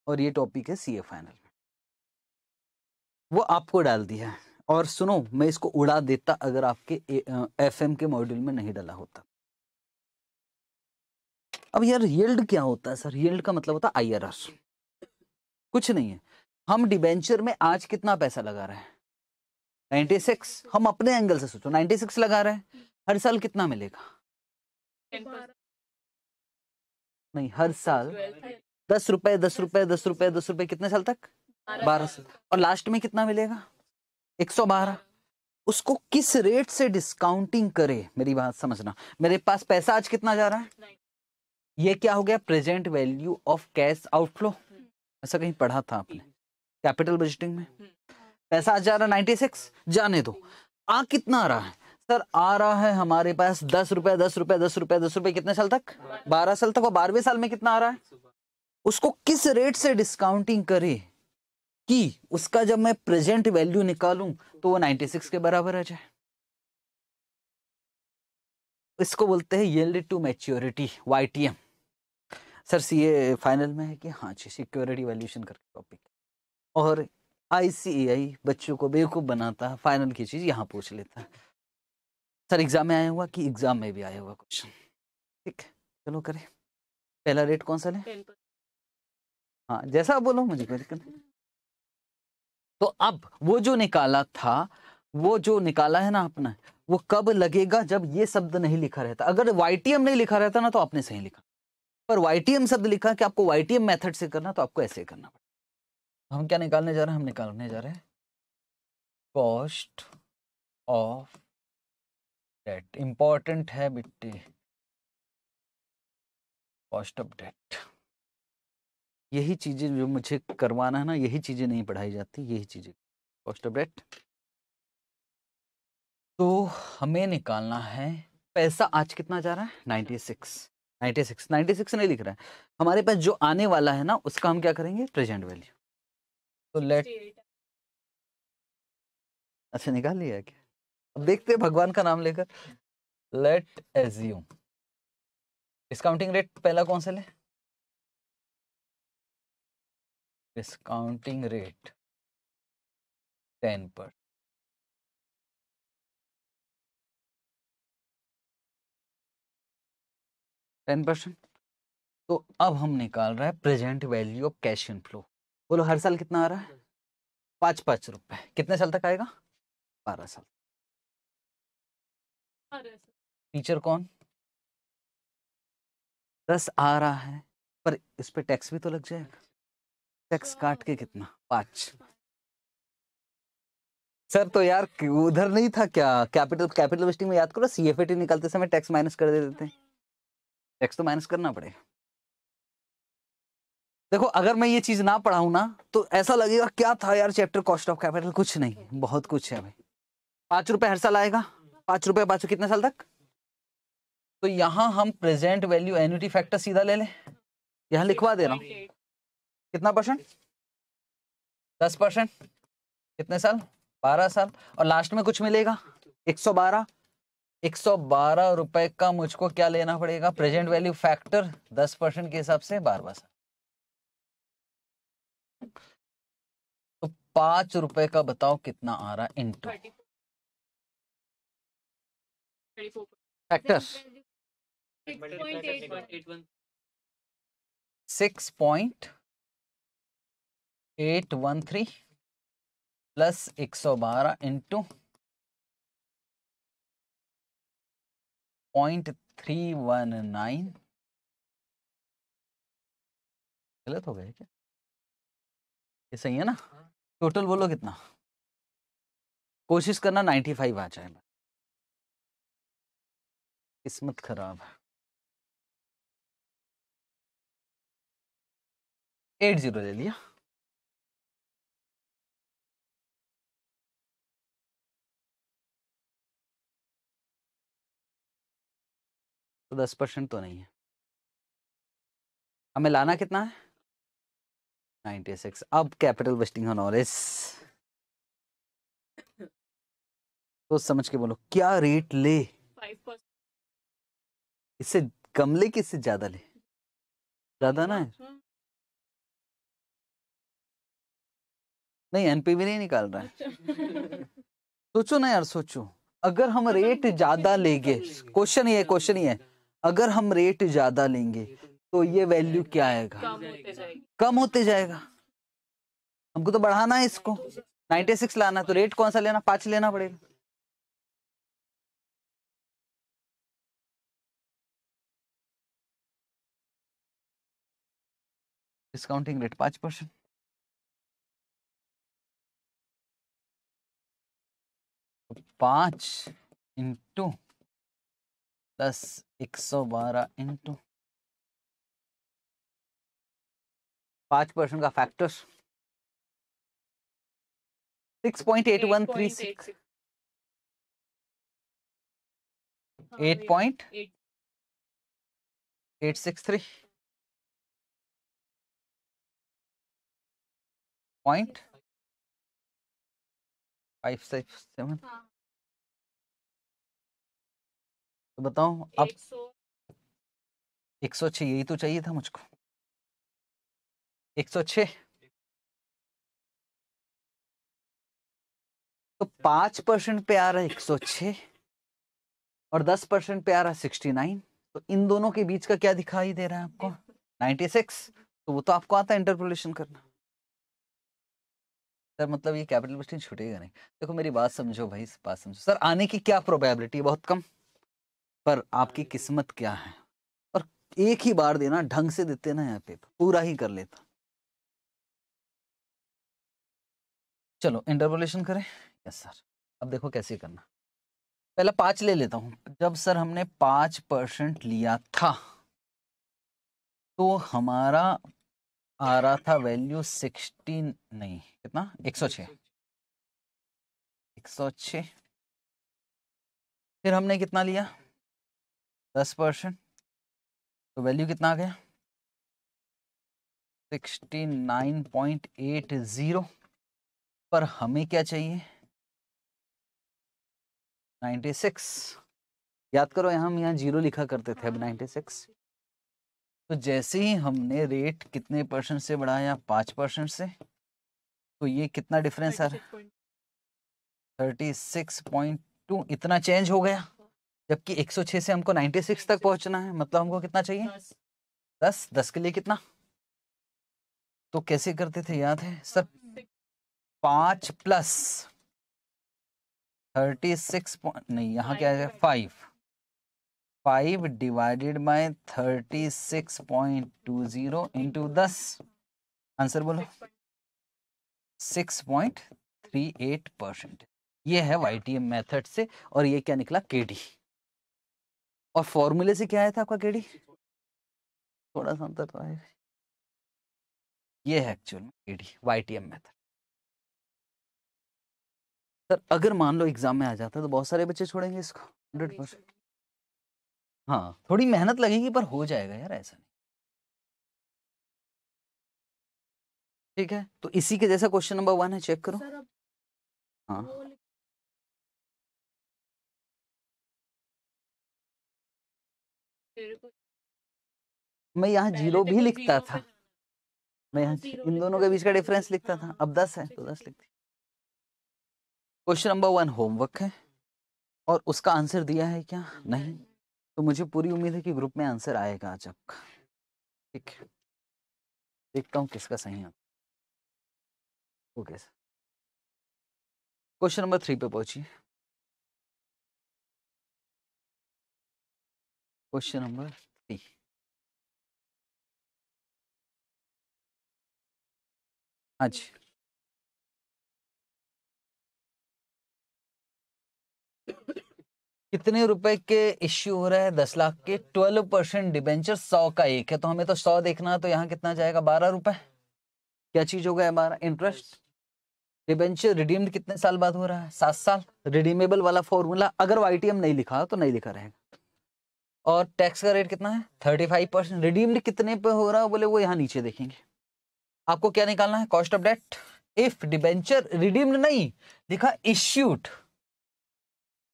और ये टॉपिक है सी ए फाइनल वो आपको डाल दिया है और सुनो मैं इसको उड़ा देता अगर आपके एफ एम के मॉड्यूल में नहीं डाला होता अब यार यील्ड क्या होता है सर यील्ड का मतलब होता है आईआरआर कुछ नहीं है हम डिबेंचर में आज कितना पैसा लगा रहे हैं 96 हम अपने एंगल से सोचो 96 लगा रहे हैं हर साल कितना मिलेगा नहीं हर साल दस रुपए दस रुपए दस रुपए दस रुपए कितने साल तक बारह साल और लास्ट में कितना मिलेगा एक सौ बारह उसको किस रेट से डिस्काउंटिंग करे मेरी बात समझना मेरे पास पैसा आज कितना जा रहा है ये क्या हो गया present value of cash outflow ऐसा कहीं पढ़ा था आपने कैपिटल बजटिंग में पैसा आज जा रहा है नाइनटी सिक्स जाने दो आ कितना आ रहा है सर आ रहा है हमारे पास दस रुपए दस रुपए दस रुपए दस रुपए कितने साल तक बारह साल तक और बारहवें साल में कितना आ रहा है उसको किस रेट से डिस्काउंटिंग करे कि उसका जब मैं प्रेजेंट वैल्यू निकालूं तो वो 96 के बराबर आ जाए इसको बोलते हैं yield to maturity M sir C A final में है कि हाँ जी सिक्योरिटी वैल्यूशन करके टॉपिक और आई e बच्चों को बेवकूफ़ बनाता है फाइनल की चीज़ यहाँ पूछ लेता है सर एग्ज़ाम में आया हुआ कि एग्ज़ाम में भी आया हुआ क्वेश्चन ठीक है चलो करें पहला रेट कौन सा लें हाँ जैसा आप बोलो मुझे कोई दिक्कत नहीं तो अब वो जो निकाला था वो जो निकाला है ना आपने वो कब लगेगा जब ये शब्द नहीं लिखा रहता अगर वाईटीएम नहीं लिखा रहता ना तो आपने सही लिखा पर वाईटीएम शब्द लिखा कि आपको वाईटीएम मेथड से करना तो आपको ऐसे करना पड़ेगा हम क्या निकालने जा रहे हैं हम निकालने जा रहे हैं कॉस्ट ऑफ डेट इंपॉर्टेंट है बिट्टी कॉस्ट ऑफ डेट यही चीज़ें जो मुझे करवाना है ना यही चीज़ें नहीं पढ़ाई जाती यही चीज़ें कॉस्ट ऑफ डेट तो हमें निकालना है पैसा आज कितना जा रहा है ninety six ninety six ninety six नहीं लिख रहा है हमारे पास जो आने वाला है ना उसका हम क्या करेंगे प्रेजेंट वैल्यू तो लेट अच्छा निकाल लिया क्या अब देखते हैं भगवान का नाम लेकर let as you discounting rate पहला कौन सा ले discounting rate ten per ten percent तो अब हम निकाल रहे हैं present value of cash inflow बोलो हर साल कितना आ रहा है पांच पांच रुपए कितने साल तक आएगा बारह साल टीचर कौन दस आ रहा है पर इस पे टैक्स भी तो लग जाएगा टैक्स काट के कितना पाँच सर तो यार उधर नहीं था क्या कैपिटल कैपिटल वेस्टिंग में याद करो सी एफ निकालते समय टैक्स माइनस कर देते थे टैक्स तो माइनस करना पड़ेगा देखो अगर मैं ये चीज ना पढ़ाऊ ना तो ऐसा लगेगा क्या था यार चैप्टर कॉस्ट ऑफ कैपिटल कुछ नहीं बहुत कुछ है भाई पाँच रुपये हर साल आएगा पाँच रुपये पाँच कितने साल तक तो यहाँ हम प्रेजेंट वैल्यू एन्यूटी फैक्टर सीधा ले लें यहाँ लिखवा दे रहा हूँ कितना परसेंट दस परसेंट कितने साल बारह साल और लास्ट में कुछ मिलेगा एक सौ बारह एक सौ बारह रुपए का मुझको क्या लेना पड़ेगा प्रेजेंट वैल्यू फैक्टर दस परसेंट के हिसाब से बारह साल तो पांच रुपए का बताओ कितना आ रहा into factors six point eight one three plus एक सौ बारह into point three one nine गलत हो गया क्या ये सही है ना टोटल बोलो कितना कोशिश करना नाइन्टी फाइव आ जाए किस्मत खराब है एट जीरो ले लिया दस परसेंट तो नहीं है हमें लाना कितना है नाइन्टी सिक्स अब कैपिटल वेस्टिंग हॉनोरिस तो समझ के बोलो क्या रेट ले इससे कम ले कि इससे ज्यादा ले ज्यादा ना है अच्छा। नहीं एनपीवी नहीं निकाल रहा है अच्छा। सोचो ना यार सोचो अगर हम रेट ज्यादा लेंगे क्वेश्चन ही है क्वेश्चन ही है अगर हम रेट ज़्यादा लेंगे तो, तो ये वैल्यू क्या आएगा कम होते जाएगा हमको तो बढ़ाना है इसको 96 तो लाना है तो रेट कौन सा लेना पांच लेना पड़ेगा डिस्काउंटिंग रेट पांच परसेंट पांच इंटू प्लस एक सौ बारह इंटू पाँच परसेंट का factor six point eight one three six eight point eight six three point five six seven तो बताओ अब एक सौ छ यही तो चाहिए था मुझको एक सौ छ तो पांच परसेंट पे आ रहा है एक सौ छह और दस परसेंट पे आ रहा है सिक्सटी नाइन तो इन दोनों के बीच का क्या दिखाई दे रहा है आपको नाइन्टी सिक्स तो वो तो आपको आता है इंटरपोलेशन करना सर मतलब ये कैपिटल छुटेगा छूटेगा नहीं देखो मेरी बात समझो भाई बात समझो सर आने की क्या प्रोबेबिलिटी बहुत कम पर आपकी किस्मत क्या है और एक ही बार देना ढंग से देते ना यहाँ पे पूरा ही कर लेता चलो इंटरपोलेशन करें यस सर अब देखो कैसे करना पहला पांच ले लेता हूं जब सर हमने पांच परसेंट लिया था तो हमारा आ रहा था वैल्यू सिक्सटीन नहीं कितना एक सौ छ एक सौ छ फिर हमने कितना लिया दस परसेंट तो वैल्यू कितना आ गया sixty nine point eight zero पर हमें क्या चाहिए नाइन्टी सिक्स याद करो यहाँ हम यहाँ जीरो लिखा करते थे अब नाइन्टी सिक्स तो जैसे ही हमने रेट कितने परसेंट से बढ़ाया पाँच परसेंट से तो ये कितना डिफरेंस आ रहा है थर्टी सिक्स पॉइंट टू इतना चेंज हो गया जबकि 106 से हमको 96 तक पहुंचना है मतलब हमको कितना चाहिए दस दस के लिए कितना तो कैसे करते थे याद है सर पांच प्लस थर्टी सिक्स नहीं यहाँ क्या है five five divided by thirty six point two zero into दस आंसर बोलो six point three eight percent ये है वाई टी एम मेथड से और ये क्या निकला के डी और फॉर्मूले से क्या आया था आपका केडी थोड़ा सा अंतर तो ये है actual KD YTM method sir अगर मान लो एग्जाम में आ जाता है तो बहुत सारे बच्चे छोड़ेंगे इसको हंड्रेड परसेंट हाँ थोड़ी मेहनत लगेगी पर हो जाएगा यार ऐसा नहीं ठीक है तो इसी के जैसा क्वेश्चन नंबर वन है चेक करो हाँ तो मैं यहाँ जीरो भी लिखता था मैं यहाँ इन दोनों के बीच का डिफरेंस लिखता हाँ, था अब दस है तो दस लिखती क्वेश्चन नंबर वन होमवर्क है और उसका आंसर दिया है क्या हाँ, नहीं तो मुझे पूरी उम्मीद है कि ग्रुप में आंसर आएगा आज आपका ठीक है देखता हूँ किसका सही है okay sir question number three पे पहुंचिए question number 3. आज हाँ कितने रुपए के इश्यू हो रहा है दस लाख के ट्वेल्व परसेंट डिबेंचर सौ का एक है तो हमें तो सौ देखना है तो यहाँ कितना जाएगा बारह रुपए क्या चीज हो गया हमारा इंटरेस्ट डिबेंचर रिडीम्ड कितने साल बाद हो रहा है सात साल रिडीमेबल वाला फॉर्मूला अगर वाईटीएम नहीं लिखा तो नहीं लिखा रहेगा और टैक्स का रेट कितना है थर्टी फाइव परसेंट रिडीम्ड कितने पे हो रहा है बोले वो यहाँ नीचे देखेंगे आपको क्या निकालना है cost of debt if debenture redeemed नहीं लिखा इश्यूड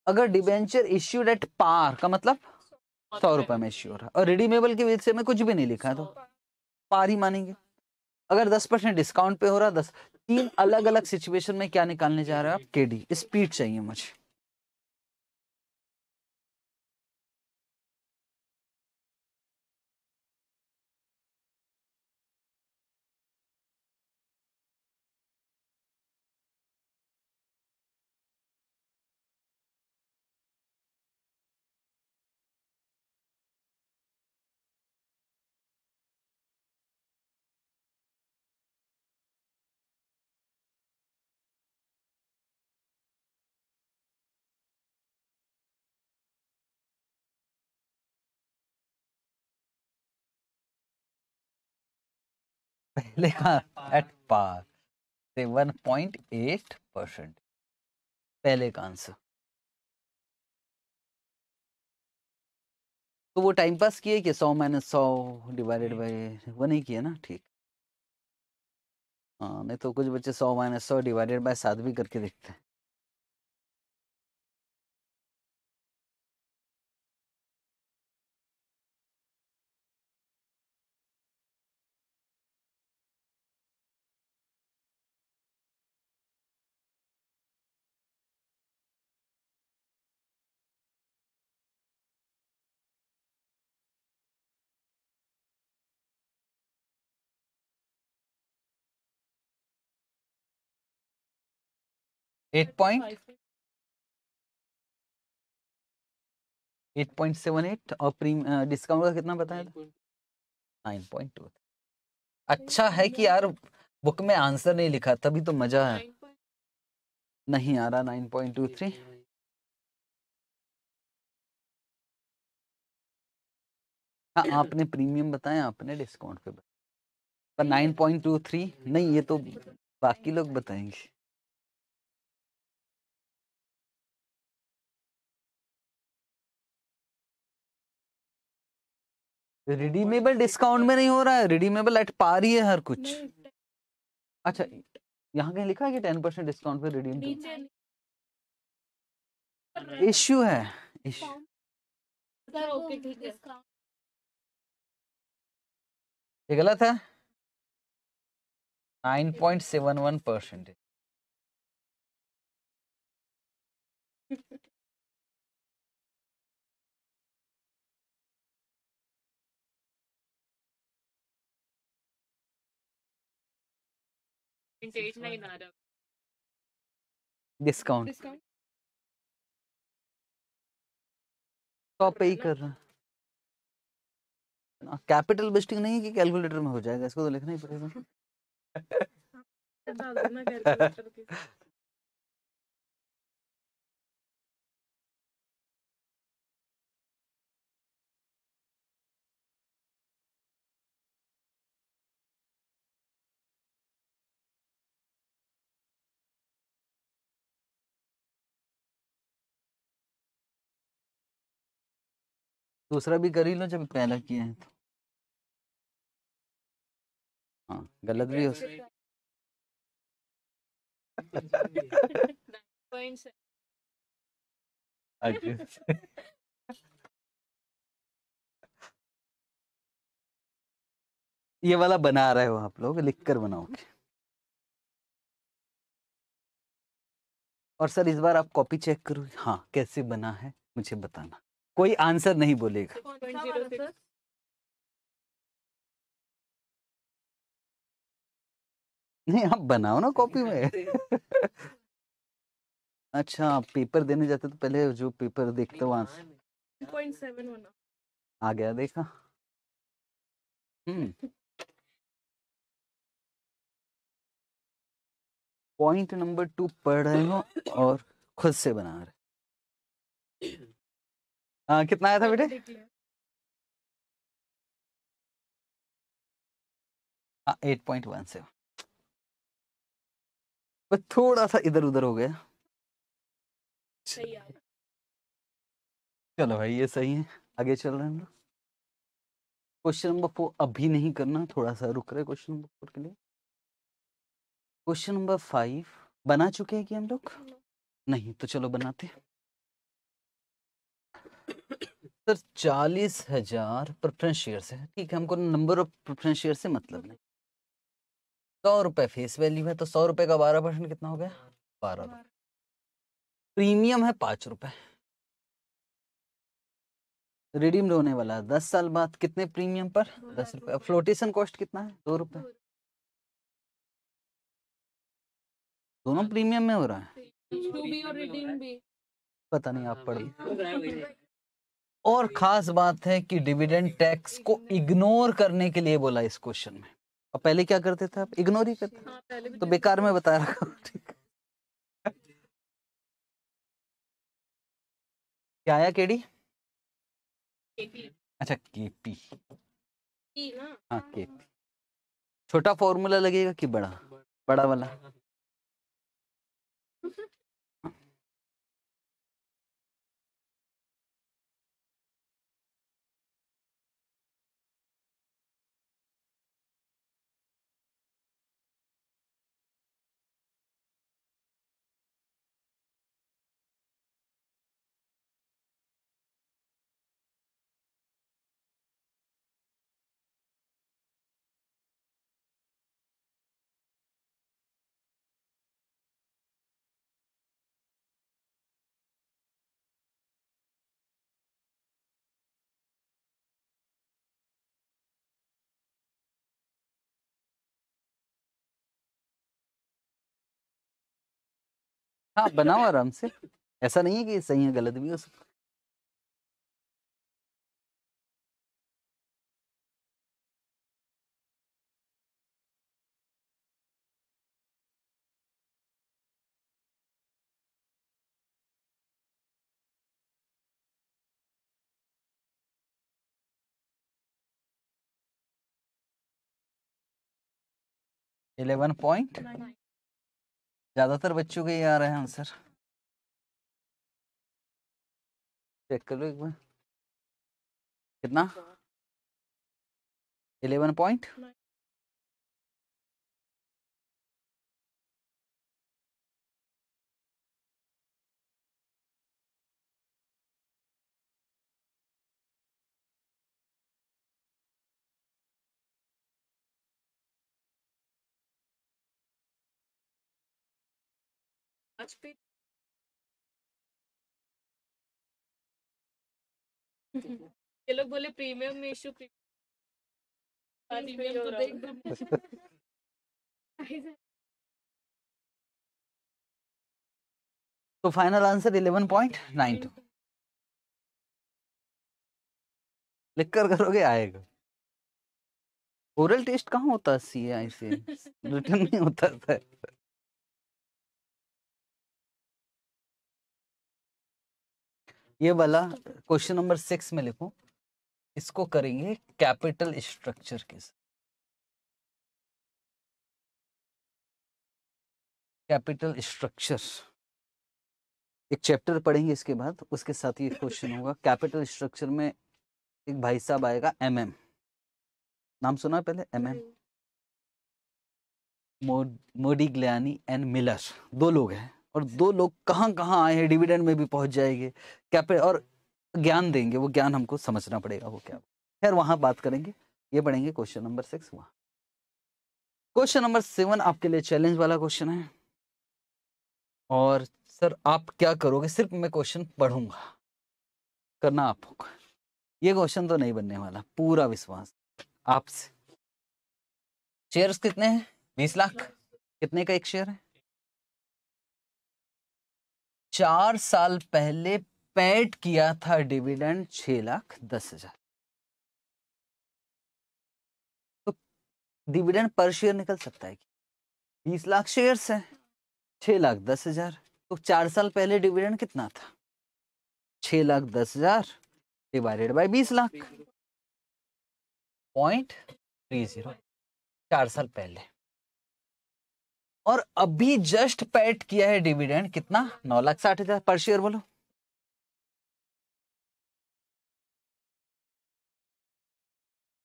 अगर डिबेंचर इश्यूड एट पार का मतलब सौ रुपए में इश्यू हो रहा और रिडीमेबल वजह से मैं कुछ भी नहीं लिखा तो पार ही मानेंगे अगर दस परसेंट डिस्काउंट पे हो रहा दस तीन अलग अलग सिचुएशन में क्या निकालने जा रहे हो आप केडी स्पीड चाहिए मुझे पहले का at par seven point eight percent पहले का आंसर तो वो टाइम पास किए कि सौ माइनस सौ डिवाइडेड बाय वो नहीं किया ना ठीक हाँ नहीं तो कुछ बच्चे सौ माइनस सौ डिवाइडेड बाय सात भी करके देखते हैं eight point eight point seven eight और प्रीम डिस्काउंट का कितना बताया था नाइन पॉइंट टू अच्छा है कि यार बुक में आंसर नहीं लिखा तभी तो मजा है नहीं आ रहा नाइन पॉइंट टू थ्री हाँ आपने प्रीमियम बताया आपने डिस्काउंट पे बताया पर नाइन पॉइंट टू थ्री नहीं ये तो बाकी लोग बताएंगे रिडीमेबल डिस्काउंट में नहीं हो रहा है रिडीमेबल एट पार ही है हर कुछ अच्छा यहाँ कहीं लिखा है कि टेन परसेंट डिस्काउंट पर रिडीम इश्यू है ये गलत है nine point seven one percentage discount discount ही कर रहा कैपिटल बेस्टिंग नहीं कि कैलकुलेटर में हो जाएगा इसको तो लिखना ही पड़ेगा <laughs> <laughs> दूसरा भी कर ही लो जब पहला किया है तो हाँ गलत भी हो सकता <laughs> ये वाला बना रहे हो आप लोग लिख कर बनाओगे और सर इस बार आप कॉपी चेक करो हाँ कैसे बना है मुझे बताना कोई आंसर नहीं बोलेगा नहीं आप बनाओ ना कॉपी में <laughs> अच्छा पेपर देने जाते तो पहले जो पेपर देखते हो हाँ, आंसर आ गया देखा पॉइंट नंबर टू पढ़ रहे हो और खुद से बना रहे हाँ कितना आया था हाँ, बेटे हाँ, एट पॉइंट वन से थोड़ा सा इधर उधर हो गया सही चलो भाई ये सही है आगे चल रहे हैं हम लोग क्वेश्चन नंबर फोर अभी नहीं करना थोड़ा सा रुक रहे क्वेश्चन नंबर फोर के लिए क्वेश्चन नंबर फाइव बना चुके हैं कि हम लोग हाँ। नहीं तो चलो बनाते हैं सर चालीस हजार प्रेफरेंस शेयर है ठीक है हमको नंबर ऑफ प्रेफरेंस शेयर से मतलब नहीं सौ रुपए फेस वैल्यू है तो सौ रुपए का बारह परसेंट कितना हो गया बारह रुपए प्रीमियम है पांच रुपए रिडीम्ड होने वाला है दस साल बाद कितने प्रीमियम पर दस रुपए फ्लोटेशन कॉस्ट कितना है दो रुपए दोनों प्रीमियम में हो रहा है पता नहीं आप पढ़ और ख़ास बात है कि डिविडेंड टैक्स को इग्नोर करने के लिए बोला इस क्वेश्चन में और पहले क्या करते थे आप इग्नोर ही करते हाँ, तो बेकार में बता रहा हूँ ठीक क्या आया केडी अच्छा केपी हाँ।, हाँ केपी छोटा फॉर्मूला लगेगा कि बड़ा बड़ा वाला हाँ आप बनाओ आराम से ऐसा नहीं है कि सही है गलत भी हो सकता इलेवन पॉइंट ज़्यादातर बच्चों के ही आ रहे हैं आंसर चेक कर लो एक बार कितना हाँ। इलेवन पॉइंट much <laughs> <laughs> ये लोग बोले प्रीमियम में इशू प्रीमियम तो एकदम <laughs> तो final answer eleven point nine two लिख कर करोगे आएगा ओरल टेस्ट कहाँ होता है सी आई सी रिटर्न नहीं होता था ये वाला क्वेश्चन नंबर सिक्स में लिखो इसको करेंगे कैपिटल स्ट्रक्चर के साथ कैपिटल स्ट्रक्चर एक चैप्टर पढ़ेंगे इसके बाद उसके साथ ये क्वेश्चन होगा कैपिटल स्ट्रक्चर में एक भाई साहब आएगा एम MM. नाम सुना पहले एम एम मोडी ग्लानी एंड मिलर दो लोग हैं और दो लोग कहाँ कहाँ आए हैं डिविडेंड में भी पहुंच जाएंगे क्या पे और ज्ञान देंगे वो ज्ञान हमको समझना पड़ेगा वो क्या खैर वहाँ बात करेंगे ये पढ़ेंगे क्वेश्चन नंबर सिक्स वहाँ क्वेश्चन नंबर सेवन आपके लिए चैलेंज वाला क्वेश्चन है और सर आप क्या करोगे सिर्फ मैं क्वेश्चन पढ़ूंगा करना आप होगा ये क्वेश्चन तो नहीं बनने वाला पूरा विश्वास आपसे शेयर्स कितने हैं बीस लाख कितने का एक शेयर है चार साल पहले पैट किया था डिविडेंड छह लाख दस हजार तो डिविडेंड पर शेयर निकल सकता है बीस लाख शेयर्स है छह लाख दस हजार तो चार साल पहले डिविडेंड कितना था छह लाख दस हजार डिवाइडेड बाय बीस लाख पॉइंट थ्री जीरो चार साल पहले और अभी जस्ट पैट किया है डिविडेंड कितना नौ लाख साठ हजार पर शेयर बोलो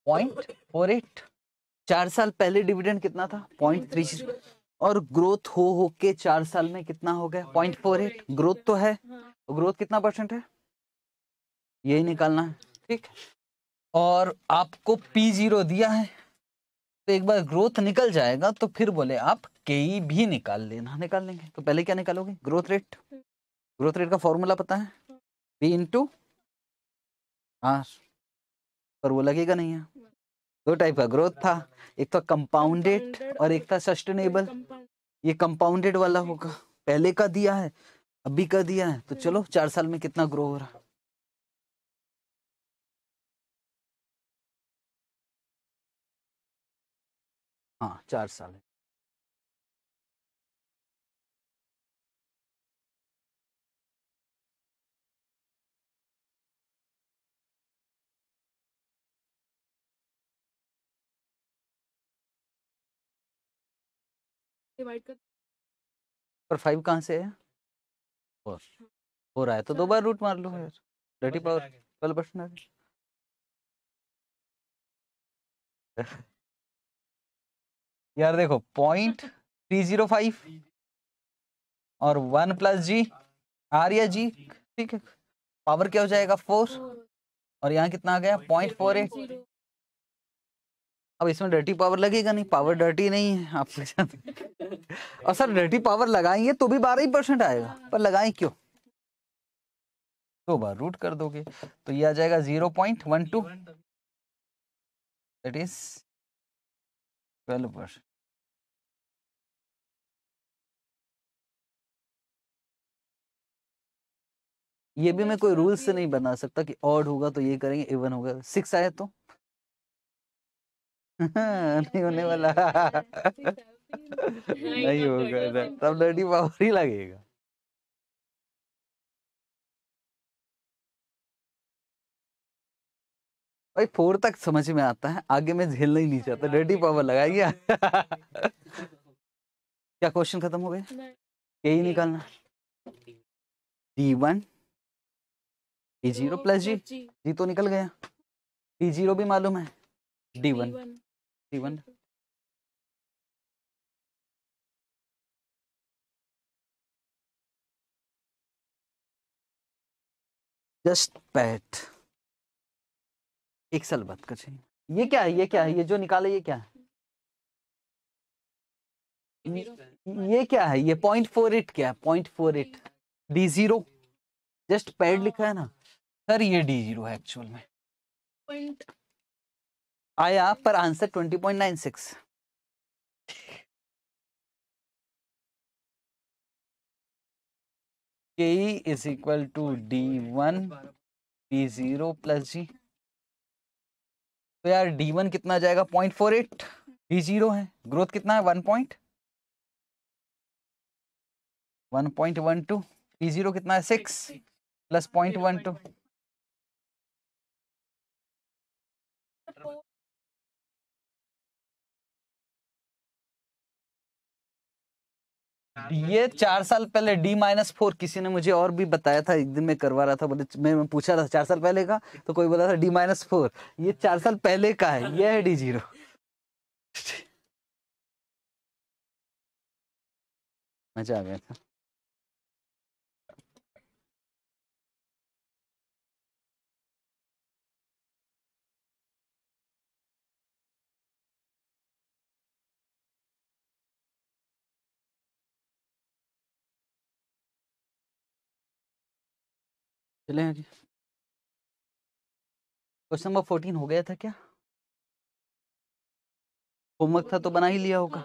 पॉइंट फोर एट चार साल पहले डिविडेंड कितना था पॉइंट थ्री और ग्रोथ हो हो के चार साल में कितना हो गया पॉइंट फोर एट ग्रोथ तो है तो ग्रोथ कितना परसेंट है यही निकालना है ठीक और आपको पी जीरो दिया है तो एक बार ग्रोथ निकल जाएगा तो फिर बोले आप केई भी निकाल लेना निकाल लेंगे तो पहले क्या निकालोगे ग्रोथ रेट ग्रोथ रेट का फॉर्मूला पता है बी इंटू आर पर वो लगेगा नहीं है दो टाइप का ग्रोथ था एक था कंपाउंडेड और एक था सस्टेनेबल ये कंपाउंडेड वाला होगा पहले का दिया है अभी का दिया है तो हम्म। चलो चार साल में कितना ग्रो हो रहा हाँ चार साल है कर पर फाइव कहाँ से है फोर फोर आया तो दो बार रूट मार लो यार थर्टी पावर ट्वेल्व परसेंट आ गया यार देखो पॉइंट थ्री जीरो फाइव और वन प्लस जी आर या जी ठीक है पावर क्या हो जाएगा फोर और यहाँ कितना आ गया पॉइंट फोर एट अब इसमें डर्टी पावर लगेगा नहीं पावर डर्टी नहीं है आपके <laughs> साथ और सर डर्टी पावर लगाएंगे तो भी बारह ही परसेंट आएगा पर लगाए क्यों दो तो बार रूट कर दोगे तो ये आ जाएगा zero point one two that is twelve percent ये भी मैं कोई रूल अच्छा, से नहीं बना सकता कि ऑड होगा तो ये करेंगे इवन होगा सिक्स आया तो <laughs> नहीं होने वाला तो <laughs> तो नहीं तो होगा तब डर्टी पावर ही लगेगा भाई फोर तक समझ में आता है आगे में झेलना ही नहीं <laughs> चाहता डर्टी पावर गया क्या क्वेश्चन खत्म हो गया यही निकालना D one P zero plus G G तो निकल गया पी जीरो भी मालूम है D one D one just paid एक साल बात कर चाहिए ये क्या है ये क्या है ये जो निकाले ये क्या है ये क्या है ये पॉइंट फोर एट क्या है point four eight D zero just paid लिखा है ना सर ये डी जीरो है एक्चुअल में पॉइंट आया पर answer twenty point nine six K is equal to D one D zero plus G तो यार डी वन कितना जाएगा point four eight D zero है ग्रोथ कितना है one point one point one two D zero कितना है six plus point one two ये चार साल पहले डी माइनस फोर किसी ने मुझे और भी बताया था एक दिन में करवा रहा था बोले मैं पूछा था चार साल पहले का तो कोई बोला था डी माइनस फोर ये चार साल पहले का है ये है डी जीरो <laughs> मजा आ गया था चले आगे क्वेश्चन नंबर फोर्टीन हो गया था क्या होमवर्क था तो बना ही लिया होगा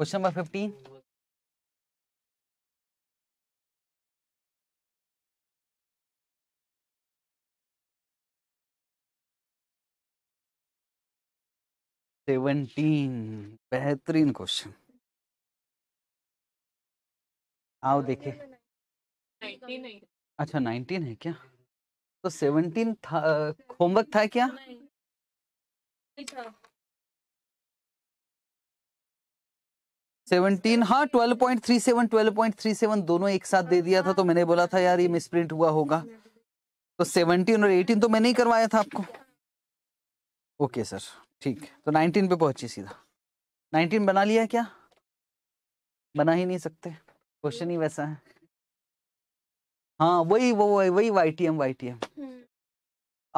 क्वेश्चन नंबर फिफ्टीन सेवनटीन बेहतरीन क्वेश्चन आओ देखे अच्छा नाइनटीन है क्या तो सेवनटीन था होमवर्क था क्या सेवनटीन हाँ twelve point three seven twelve point three seven दोनों एक साथ दे दिया था तो मैंने बोला था यार ये मिस प्रिंट हुआ होगा तो सेवनटीन और एटीन तो मैंने ही करवाया था आपको ओके सर ठीक तो नाइनटीन पे पहुंची सीधा नाइनटीन बना लिया क्या बना ही नहीं सकते क्वेश्चन ही वैसा है हाँ वही वो वही वही Y T M Y T M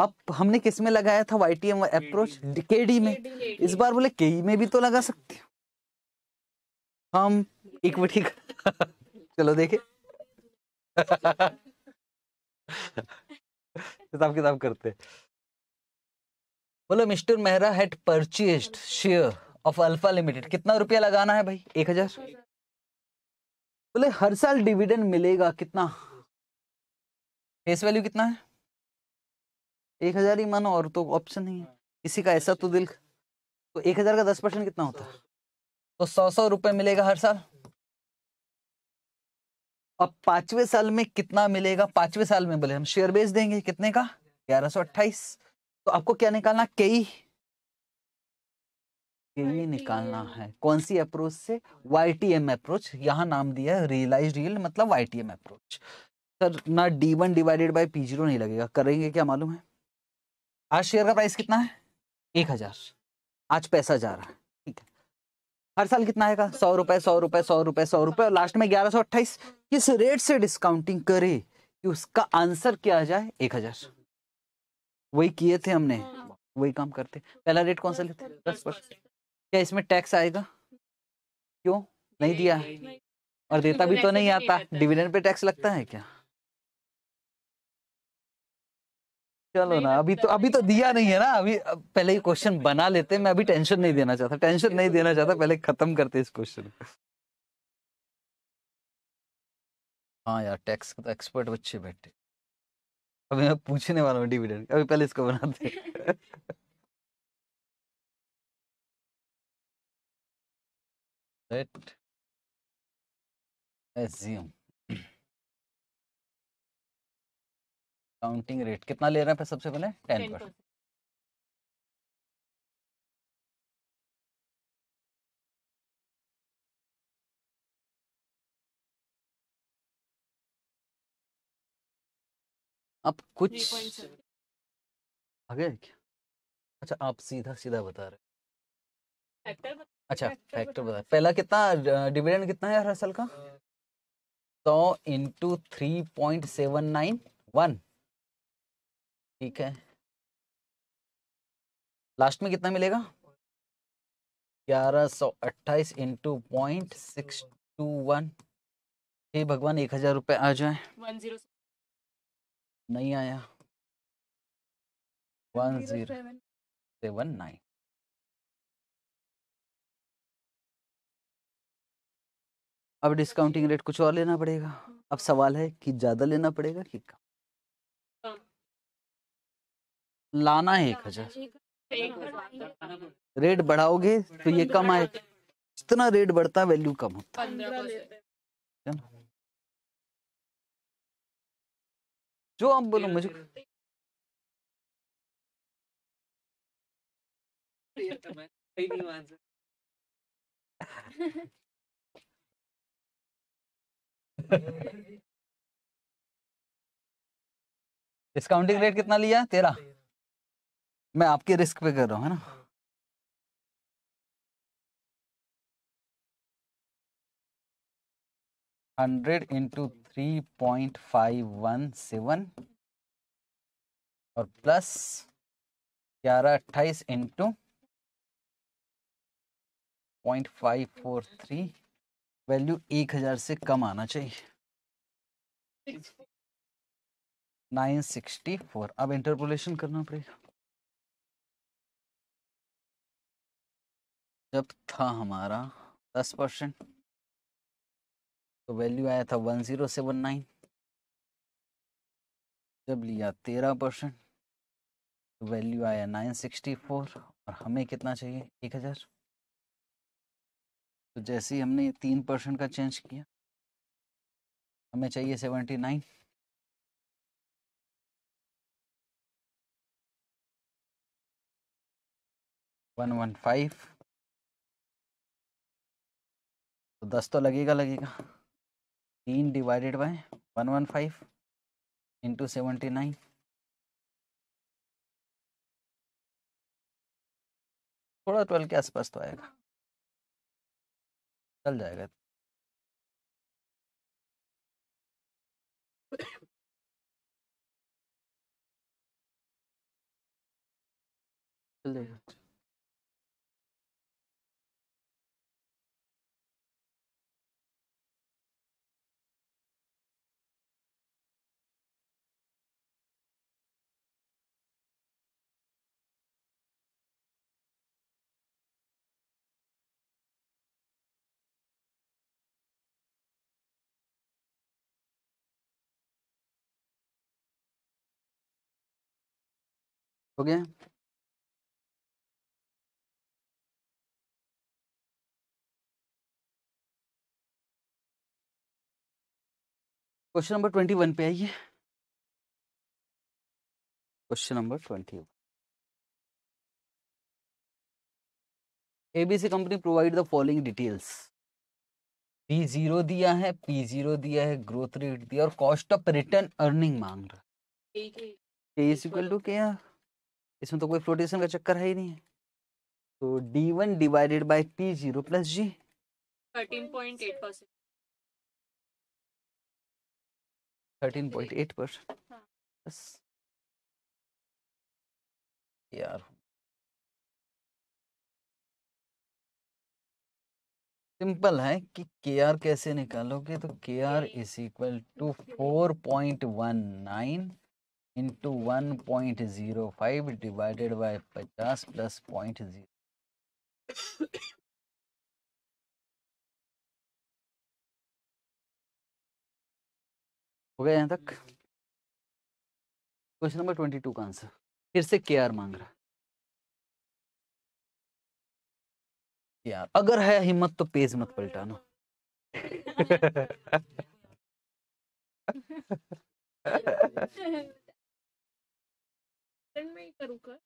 अब हमने किस में लगाया था वाई टी एम अप्रोच के डी में इस बार बोले के में भी तो लगा सकते हो हम इक्विटी <laughs> चलो देखे किताब किताब करते बोलो mister Mehra had purchased share of Alpha Limited कितना रुपया लगाना है भाई एक हजार बोले तो हर साल डिविडेंड मिलेगा कितना फेस वैल्यू कितना है एक हजार ही मानो और तो ऑप्शन नहीं है किसी का ऐसा तो दिल तो एक हजार का दस परसेंट कितना होता है तो सौ सौ रुपए मिलेगा हर साल अब पांचवे साल में कितना मिलेगा पांचवे साल में बोले हम शेयर बेच देंगे कितने का ग्यारह सौ अट्ठाईस तो आपको क्या निकालना कई ये निकालना है कौन सी अप्रोच से वाई टी एम अप्रोच यहाँ नाम दिया है रियलाइज रियल मतलब Y T M approach sir ना D one divided by P zero नहीं लगेगा करेंगे क्या मालूम है आज शेयर का प्राइस कितना है एक हजार आज पैसा जा रहा है ठीक है हर साल कितना आएगा सौ रुपए सौ रुपए सौ रुपए सौ रुपए और लास्ट में ग्यारह सौ अट्ठाईस किस रेट से डिस्काउंटिंग करे कि उसका आंसर क्या आ जाए एक हजार वही किए थे हमने हाँ। वही काम करते पहला रेट कौन सा लेते दस परसेंट क्या इसमें टैक्स आएगा क्यों नहीं दिया नहीं, नहीं, और देता भी तो नहीं आता डिविडेंड पे टैक्स लगता है क्या चलो ना अभी तो अभी तो दिया नहीं है ना अभी पहले ये क्वेश्चन बना लेते मैं अभी टेंशन नहीं देना चाहता टेंशन नहीं देना चाहता पहले खत्म करते इस क्वेश्चन हाँ यार टैक्स का तो एक्सपर्ट बच्चे बैठे अभी मैं पूछने वाला हूँ डिविडेंड अभी पहले इसको बनाते <laughs> let assume काउंटिंग रेट कितना ले रहे हैं सबसे पहले टेन परसेंट अब कुछ आगे क्या अच्छा आप सीधा सीधा बता रहे हैं अच्छा फैक्टर बता पहला कितना डिविडेंड कितना है हर का सौ into three point seven nine one ठीक है लास्ट में कितना मिलेगा ग्यारह सौ अट्ठाईस into point six two one हे भगवान एक हजार रुपये आ जाए नहीं आया वन जीरो सेवन नाइन अब डिस्काउंटिंग रेट कुछ और लेना पड़ेगा अब सवाल है कि ज़्यादा लेना पड़ेगा कि कम लाना है एक हजार रेट बढ़ाओगे तो ये कम आए जितना रेट बढ़ता वैल्यू कम होता जो आप बोलो मुझे तो <laughs> डिस्काउंटिंग रेट कितना लिया तेरा मैं आपके रिस्क पे कर रहा हूँ है ना hundred into three point five one seven और प्लस ग्यारह अट्ठाईस into point five four three value एक हजार से कम आना चाहिए नाइन सिक्सटी फोर अब इंटरपोलेशन करना पड़ेगा जब था हमारा दस परसेंट तो वैल्यू आया था वन जीरो सेवन नाइन जब लिया तेरह परसेंट तो वैल्यू आया नाइन सिक्सटी फोर और हमें कितना चाहिए एक हज़ार तो जैसे ही हमने तीन परसेंट का चेंज किया हमें चाहिए seventy nine one one five तो दस तो लगेगा लगेगा तीन divided by one one five into seventy nine थोड़ा ट्वेल्व के आसपास तो आएगा चल जाएगा चल जाएगा हो गया क्वेश्चन नंबर ट्वेंटी वन पे आइए question number twenty one ABC company provide the following details P zero दिया है पी जीरो दिया है ग्रोथ रेट दिया और कॉस्ट ऑफ रिटर्न अर्निंग मांग रहा है इसमें तो कोई फ्लोटेशन का चक्कर है ही नहीं है तो D one divided by P zero plus G thirteen point eight percent thirteen point eight percent बस यार सिंपल है कि के आर कैसे निकालोगे तो K R is equal to four point one nine into one point zero five divided by पचास plus point zero हो गया यहाँ तक क्वेश्चन नंबर ट्वेंटी टू का आंसर फिर से के आर मांग रहा है यार अगर है हिम्मत तो पेज मत पलटाना <laughs> <laughs> <laughs> सेकंड में ही करूं कर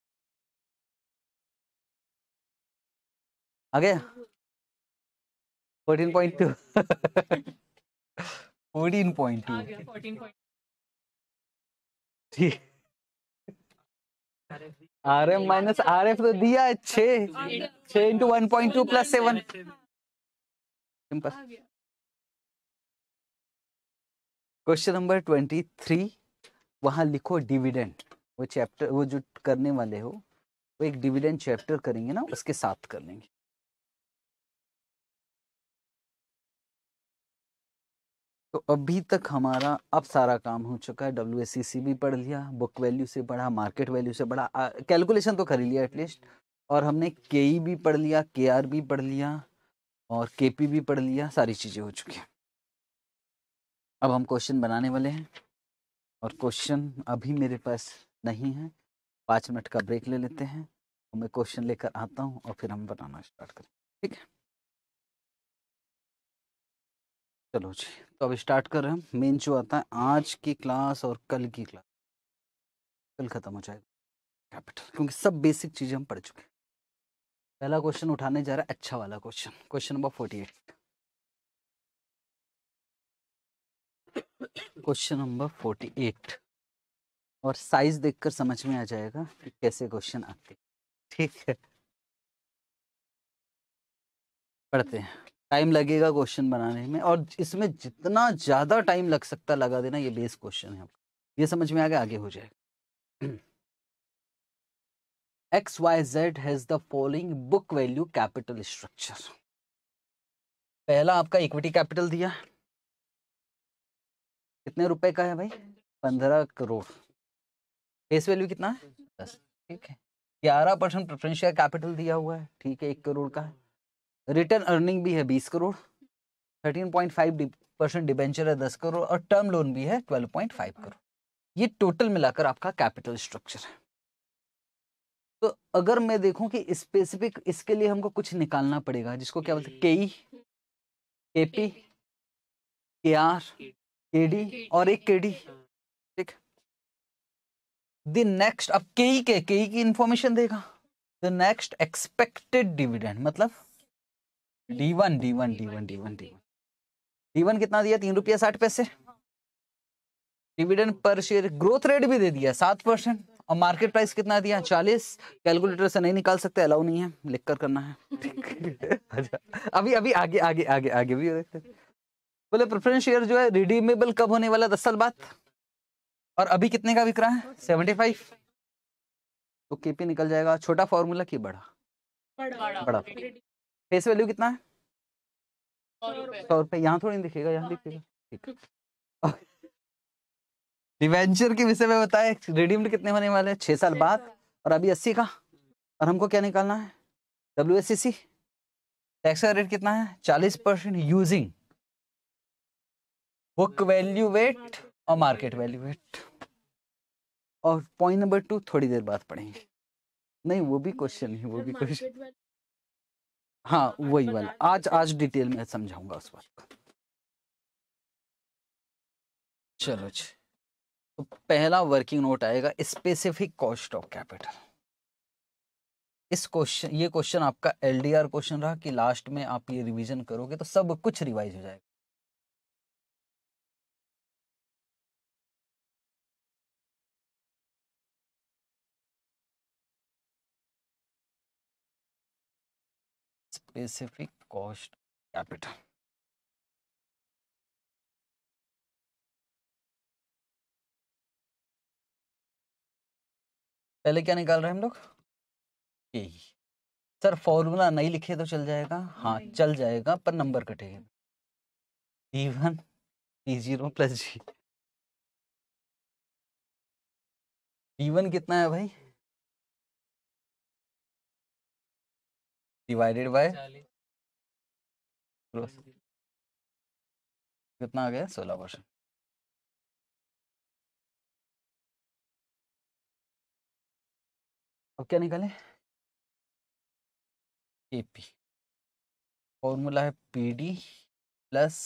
आगे fourteen point two fourteen point two fourteen point R F minus R F तो दिया है छ छ into one point two plus seven simple question number twenty three वहां लिखो डिविडेंड वो चैप्टर वो जो करने वाले हो वो एक डिविडेंड चैप्टर करेंगे ना उसके साथ कर लेंगे तो अभी तक हमारा अब सारा काम हो चुका है डब्ल्यू भी पढ़ लिया बुक वैल्यू से पढ़ा मार्केट वैल्यू से पढ़ा कैलकुलेशन तो कर लिया एटलीस्ट और हमने के e भी पढ़ लिया के भी पढ़ लिया और के भी पढ़ लिया सारी चीज़ें हो चुकी हैं अब हम क्वेश्चन बनाने वाले हैं और क्वेश्चन अभी मेरे पास नहीं है पाँच मिनट का ब्रेक ले लेते हैं तो मैं क्वेश्चन लेकर आता हूँ और फिर हम बनाना स्टार्ट करें ठीक है चलो जी तो अब स्टार्ट कर रहे हैं मेन जो आता है आज की क्लास और कल की क्लास कल ख़त्म हो जाएगा कैपिटल क्योंकि सब बेसिक चीज़ें हम पढ़ चुके हैं पहला क्वेश्चन उठाने जा रहा है अच्छा वाला question question number forty eight question number forty eight और साइज देखकर समझ में आ जाएगा कि कैसे क्वेश्चन आते ठीक है पढ़ते हैं टाइम लगेगा क्वेश्चन बनाने में और इसमें जितना ज़्यादा टाइम लग सकता लगा देना ये बेस क्वेश्चन है आपका ये समझ में आ गया आगे हो जाएगा X Y Z has the following book value capital structure पहला आपका इक्विटी कैपिटल दिया कितने रुपए का है भाई पंद्रह करोड़ फेस वैल्यू कितना है दस ठीक है ग्यारह परसेंट प्रेफरेंशियल कैपिटल दिया हुआ है ठीक है एक करोड़ का रिटर्न अर्निंग भी है बीस crore thirteen point five percent debenture है दस करोड़ और टर्म लोन भी है ट्वेल्व पॉइंट फाइव हाँ। करोड़ ये टोटल मिलाकर आपका कैपिटल स्ट्रक्चर है तो अगर मैं देखूं कि स्पेसिफिक इसके लिए हमको कुछ निकालना पड़ेगा जिसको क्या बोलते हैं के केपी के आर के डी और एक के डी हाँ। ठीक है द नेक्स्ट अब केई के केई की इंफॉर्मेशन देगा द नेक्स्ट एक्सपेक्टेड डिविडेंड मतलब D one D one D one D one D one D one कितना दिया तीन रुपया साठ पैसे dividend per share growth rate भी दे दिया सात परसेंट और मार्केट प्राइस कितना दिया चालीस कैलकुलेटर से नहीं निकाल सकते अलाउ नहीं है लिख कर करना है <laughs> अच्छा अभी अभी आगे आगे आगे आगे भी देखते बोले प्रेफरेंस शेयर जो है रिडीमेबल कब होने वाला दस साल बाद और अभी कितने का बिक रहा है सेवेंटी फाइव तो केपी निकल जाएगा छोटा फॉर्मूला की बड़ा बड़ा, बड़ा। फेस वैल्यू कितना है सौ रुपये यहाँ थोड़ी दिखेगा यहाँ दिखेगा डिवेंचर <laughs> के विषय में बताए रिडीम्ड कितने होने वाले हैं छह साल बाद और अभी अस्सी का और हमको क्या निकालना है W S C C tax का रेट कितना है चालीस percent using book value weight और मार्केट वैल्यू एट और पॉइंट नंबर टू थोड़ी देर बाद पढ़ेंगे नहीं वो भी क्वेश्चन है वो भी क्वेश्चन हाँ तो वही वाला आज आज डिटेल में समझाऊंगा उस बात को चलो जी तो पहला वर्किंग नोट आएगा स्पेसिफिक कॉस्ट ऑफ कैपिटल इस क्वेश्चन ये क्वेश्चन आपका एलडीआर क्वेश्चन रहा कि लास्ट में आप ये रिवीजन करोगे तो सब कुछ रिवाइज हो जाएगा स्पेसिफिक कॉस्ट कैपिटल पहले क्या निकाल रहे हैं हम लोग यही सर फॉर्मूला नहीं लिखे तो चल जाएगा हाँ, हाँ चल जाएगा पर नंबर कटेगा D one D zero plus G D one कितना है भाई डिवाइडेड बाय हाँ कितना आ गया सोलह परसेंट अब क्या निकाले एपी फॉर्मूला है P D plus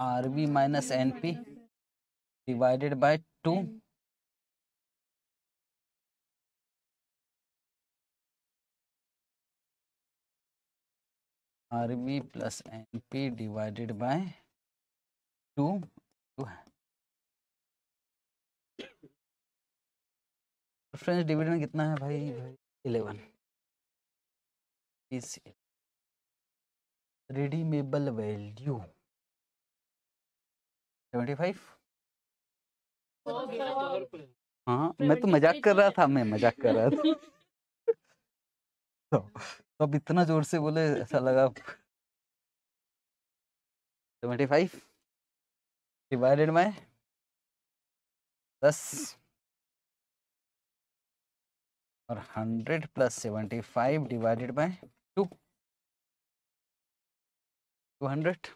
RB minus N P divided by two R B plus N P divided by two two है फ्रेंड्स डिविडेंड कितना है भाई भाई इलेवन इस रिडीमेबल वैल्यू सेवेंटी फाइव हाँ मैं तो मजाक कर रहा था मैं मजाक कर रहा था <laughs> तो तो अब इतना जोर से बोले ऐसा लगा <laughs> सेवेंटी फाइव डिवाइडेड बाय दस और hundred plus seventy five divided by two two hundred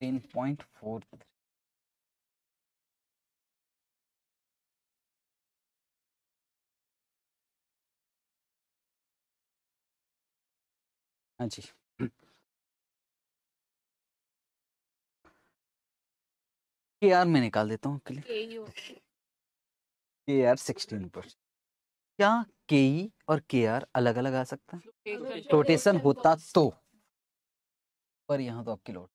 तीन पॉइंट फोर थ्री हाँ जी के आर में निकाल देता हूँ क्लियर के आर सिक्सटीन परसेंट क्या के ई e और के आर अलग अलग आ सकता है रोटेशन होता तो पर यहाँ तो आपके लोड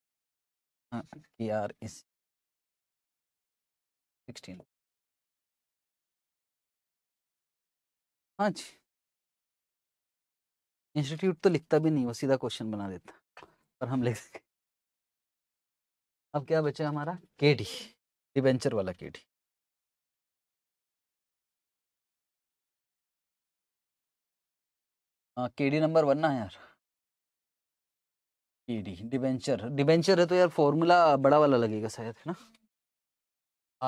के आर इस सिक्सटीन हाँ जी इंस्टीट्यूट तो लिखता भी नहीं वो सीधा क्वेश्चन बना देता पर हम लिख सके अब क्या बचा हमारा के डी डिवेंचर वाला के डी हाँ, के डी नंबर वन ना यार के डी डिवेंचर डिवेंचर है तो यार फॉर्मूला बड़ा वाला लगेगा शायद है ना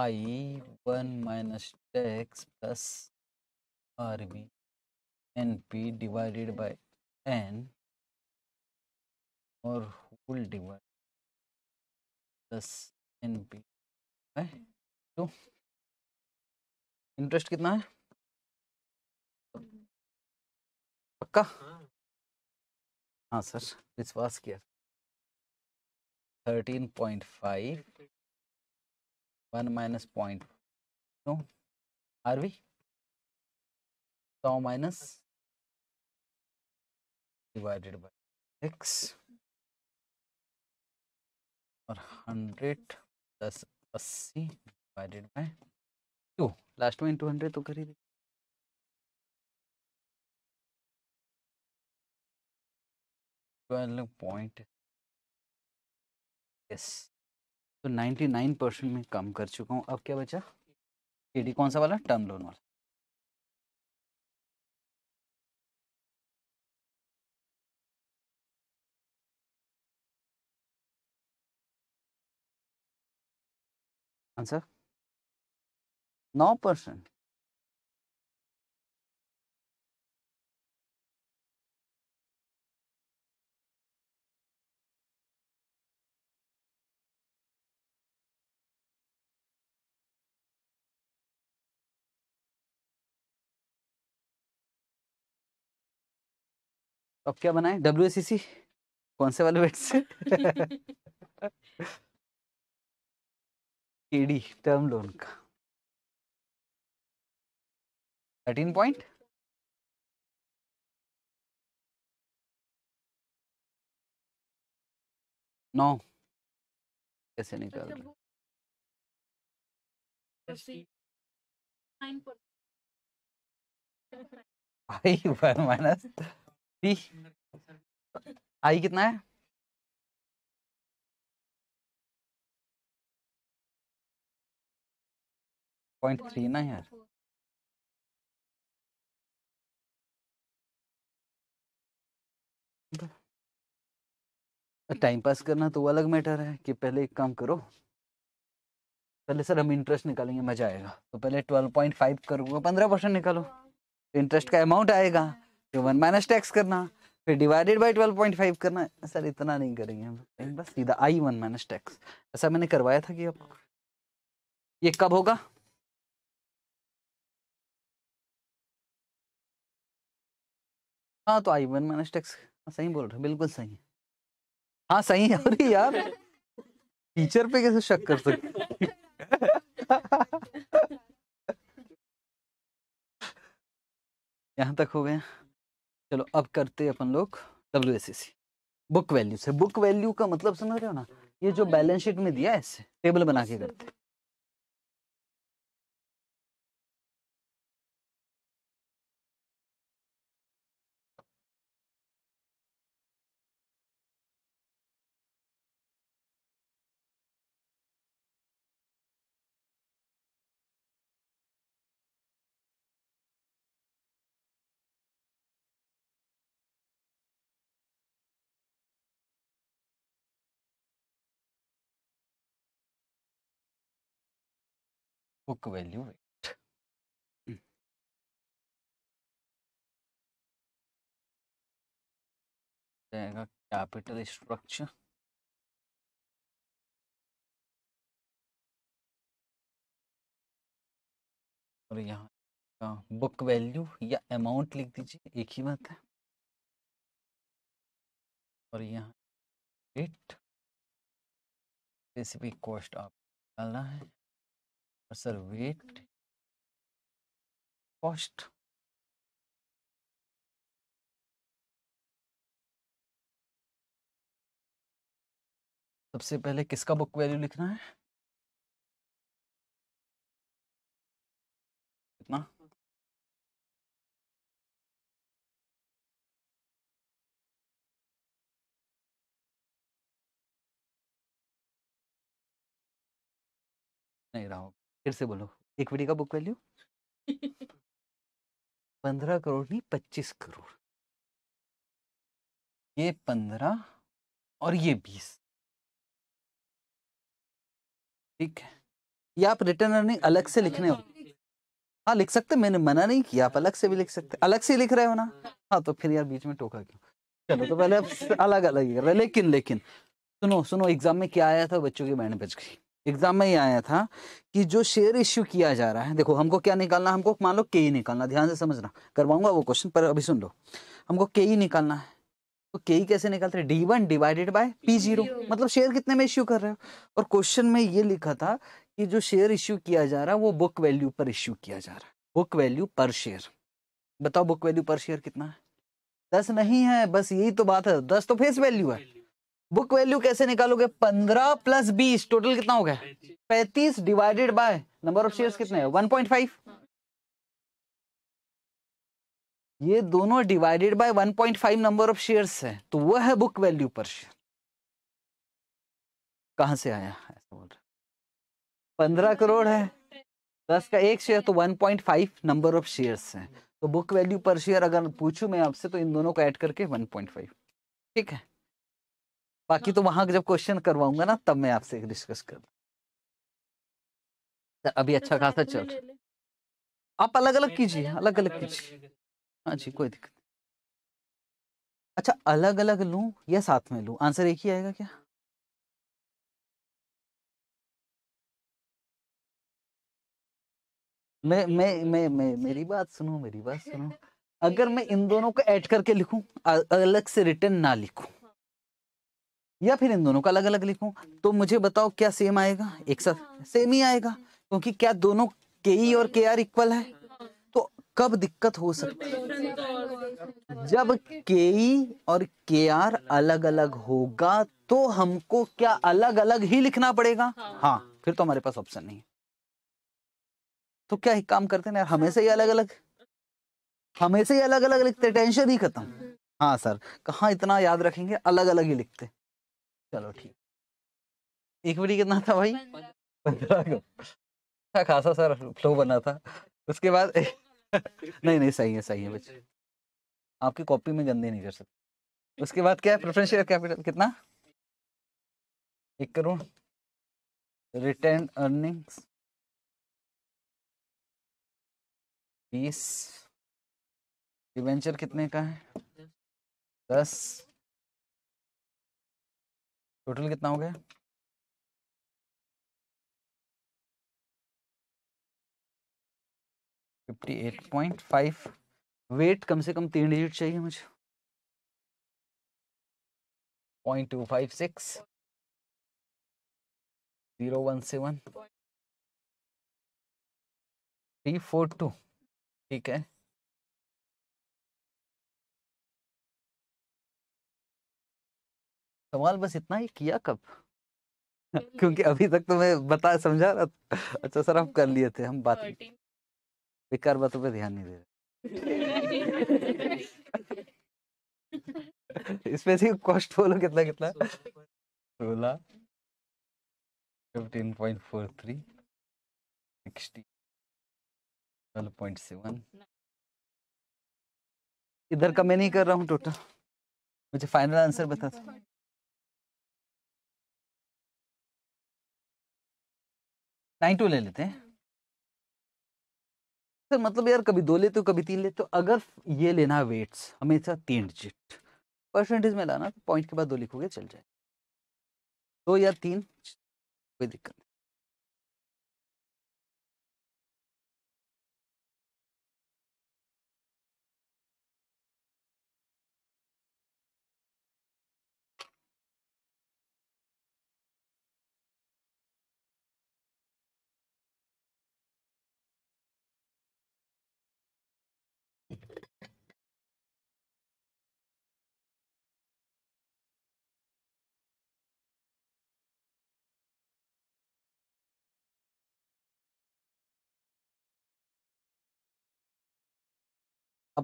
I one minus tax plus R B N P divided by n और whole divide plus N P है तो इंटरेस्ट कितना है पक्का हाँ, हाँ सर विश्वास किया thirteen point five one minus point two R V सौ माइनस डिवाइडेड बाय x और हंड्रेड प्लस अस्सी डिवाइडेड बाय टू लास्ट में टू हंड्रेड तो कर ही पॉइंट यस तो नाइन्टी नाइन परसेंट में कम कर चुका हूँ अब क्या बचा एडी कौन सा वाला टर्म लोन वाला आंसर नौ परसेंट अब क्या बनाए डब्ल्यू कौन से वाले बेट से <laughs> <laughs> <laughs> ईडी टर्म लोन का थर्टीन पॉइंट नौ कैसे निकाल रहे आई वन माइनस आई कितना है पॉइंट थ्री ना यार <laughs> टाइम पास करना तो अलग मैटर है कि पहले एक काम करो पहले सर हम इंटरेस्ट निकालेंगे मजा आएगा तो पहले ट्वेल्व पॉइंट फाइव करूंगा पंद्रह परसेंट निकालो इंटरेस्ट का अमाउंट आएगा फिर वन माइनस टैक्स करना फिर divided by twelve point five करना सर इतना नहीं करेंगे हम बस सीधा आई वन माइनस टैक्स ऐसा मैंने करवाया था कि आपको ये कब होगा हाँ तो आई वन माइनस टेक्स हाँ, सही बोल रहे बिल्कुल सही है हाँ सही है अरे यार टीचर पे कैसे शक कर सकते यहाँ तक हो गए चलो अब करते अपन लोग W S C book value से बुक वैल्यू का मतलब समझ रहे हो ना ये जो बैलेंस शीट में दिया है इससे टेबल बना के करते हैं book value Then Mm. capital capital structure और यहाँ बुक वैल्यू या अमाउंट लिख दीजिए एक ही बात है और यहाँ रेट स्पेसिफिक कॉस्ट आप डालना है सर वेट कॉस्ट सबसे पहले किसका बुक वैल्यू लिखना है कितना नहीं रहा फिर से बोलो इक्विटी का बुक वैल्यू <laughs> पंद्रह करोड़ नहीं पच्चीस करोड़ ये पंद्रह और ये बीस ठीक है ये आप रिटर्न अर्निंग तो अलग से लिखने तो हो हाँ लिख सकते मैंने मना नहीं किया आप अलग से भी लिख सकते अलग से लिख रहे हो ना हाँ।, हाँ तो फिर यार बीच में टोका क्यों चलो तो पहले आप <laughs> अलग अलग ही कर रहे लेकिन लेकिन सुनो सुनो एग्जाम में क्या आया था बच्चों की मैंने बच गई एग्जाम में ही आया था कि जो शेयर इश्यू किया जा रहा है देखो हमको क्या निकालना हमको मान लो के ही निकालना ध्यान से समझना करवाऊंगा वो क्वेश्चन पर अभी सुन लो हमको के ही निकालना है तो के ही कैसे निकालते हैं D one divided by P zero मतलब शेयर कितने में इश्यू कर रहे हो और क्वेश्चन में ये लिखा था कि जो शेयर इश्यू किया जा रहा है वो बुक वैल्यू पर इश्यू किया जा रहा है बुक वैल्यू पर शेयर बताओ बुक वैल्यू पर शेयर कितना है दस नहीं है बस यही तो बात है दस तो फेस वैल्यू है बुक वैल्यू कैसे निकालोगे पंद्रह प्लस बीस टोटल कितना हो गया पैंतीस divided by number of shares कितने वन पॉइंट फाइव ये दोनों divided by 1.5 number of shares है तो वह है बुक वैल्यू पर शेयर कहां से आया ऐसा बोल पंद्रह करोड़ है दस का एक शेयर तो 1.5 नंबर ऑफ शेयर्स है तो बुक वैल्यू पर शेयर अगर पूछूं मैं आपसे तो इन दोनों को ऐड करके 1.5 ठीक है बाकी तो वहां जब क्वेश्चन करवाऊंगा ना तब मैं आपसे डिस्कस कर अभी तो अच्छा खासा चल आप अलग अलग कीजिए अलग अलग कीजिए हाँ जी कोई दिक्कत अच्छा अलग अलग लू या साथ में लू आंसर एक ही आएगा क्या मैं मैं मैं मैं मेरी बात सुनो मेरी बात सुनो अगर मैं इन दोनों को ऐड करके लिखूं अलग से रिटर्न ना लिखूं या फिर इन दोनों का अलग अलग लिखूं तो मुझे बताओ क्या सेम आएगा एक साथ सेम ही आएगा क्योंकि क्या दोनों के ई और के आर इक्वल है तो कब दिक्कत हो सकती है जब के ई और के आर अलग अलग होगा तो हमको क्या अलग अलग ही लिखना पड़ेगा हाँ फिर तो हमारे पास ऑप्शन नहीं है तो क्या एक काम करते ना हमेशा ही अलग अलग हमेशा ही अलग अलग लिखते टेंशन ही खत्म हाँ सर कहा इतना याद रखेंगे अलग अलग ही लिखते चलो ठीक एक बड़ी कितना था भाई पंद्रह अच्छा खासा सर फ्लो बना था उसके बाद <laughs> नहीं नहीं सही है सही है बच्चे आपकी कॉपी में गंदे नहीं कर सकते उसके बाद क्या है प्रेफरेंशियल कैपिटल कितना एक करोड़ रिटर्न अर्निंग्स बीस डिवेंचर कितने का है दस टोटल कितना हो गया fifty eight point five weight कम से कम तीन डिजिट चाहिए मुझे point two five six zero one seven three four two ठीक है सवाल बस इतना ही किया कब <laughs> क्योंकि अभी तक तो मैं बता समझा रहा अच्छा सर हम कर लिए थे हम <laughs> बात बेकार हाँ, बातों पे ध्यान नहीं दे रहे <laughs> इसमें से कॉस्ट बोलो कितना कितना सोलह fifteen point four three sixty twelve point seven इधर का मैं नहीं कर रहा हूँ टोटल मुझे फाइनल आंसर बता दो हाँ। नाइन टू ले लेते हैं सर तो मतलब यार कभी दो लेते हो कभी तीन लेते हो अगर ये लेना वेट्स हमेशा तीन डिजिट परसेंटेज में लाना तो पॉइंट के बाद दो लिखोगे चल जाए दो या तीन कोई दिक्कत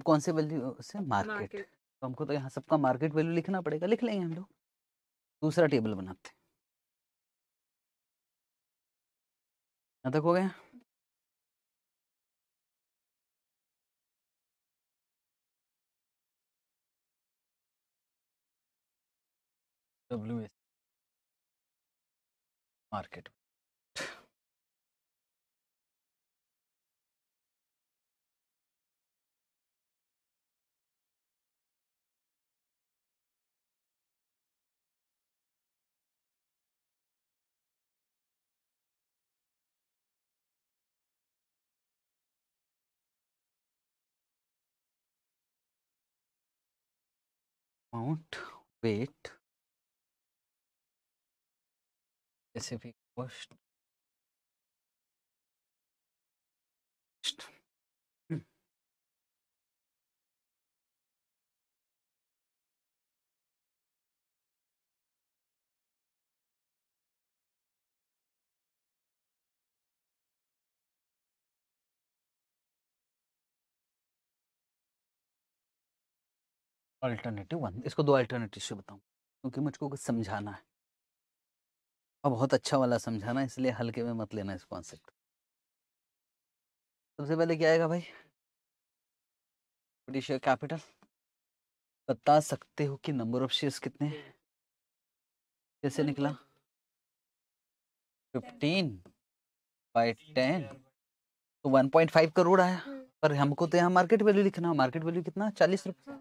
कौन से वैल्यू से मार्केट तो हमको तो यहाँ सबका मार्केट वैल्यू लिखना पड़ेगा लिख लेंगे हम लोग दूसरा टेबल बनाते यहाँ तक हो गया W S market amount weight specific cost alternative one इसको दो अल्टरनेटिव से बताऊँ क्योंकि मुझको कुछ समझाना है और बहुत अच्छा वाला समझाना है इसलिए हल्के में मत लेना इस कॉन्सेप्ट सबसे पहले क्या आएगा भाई शेयर कैपिटल बता सकते हो कि नंबर ऑफ शेयर्स कितने कैसे निकला फिफ्टीन बाई टेन तो वन पॉइंट फाइव करोड़ आया हम्म। पर हमको तो यहाँ मार्केट वैल्यू लिखना मार्केट वैल्यू कितना चालीस रुपये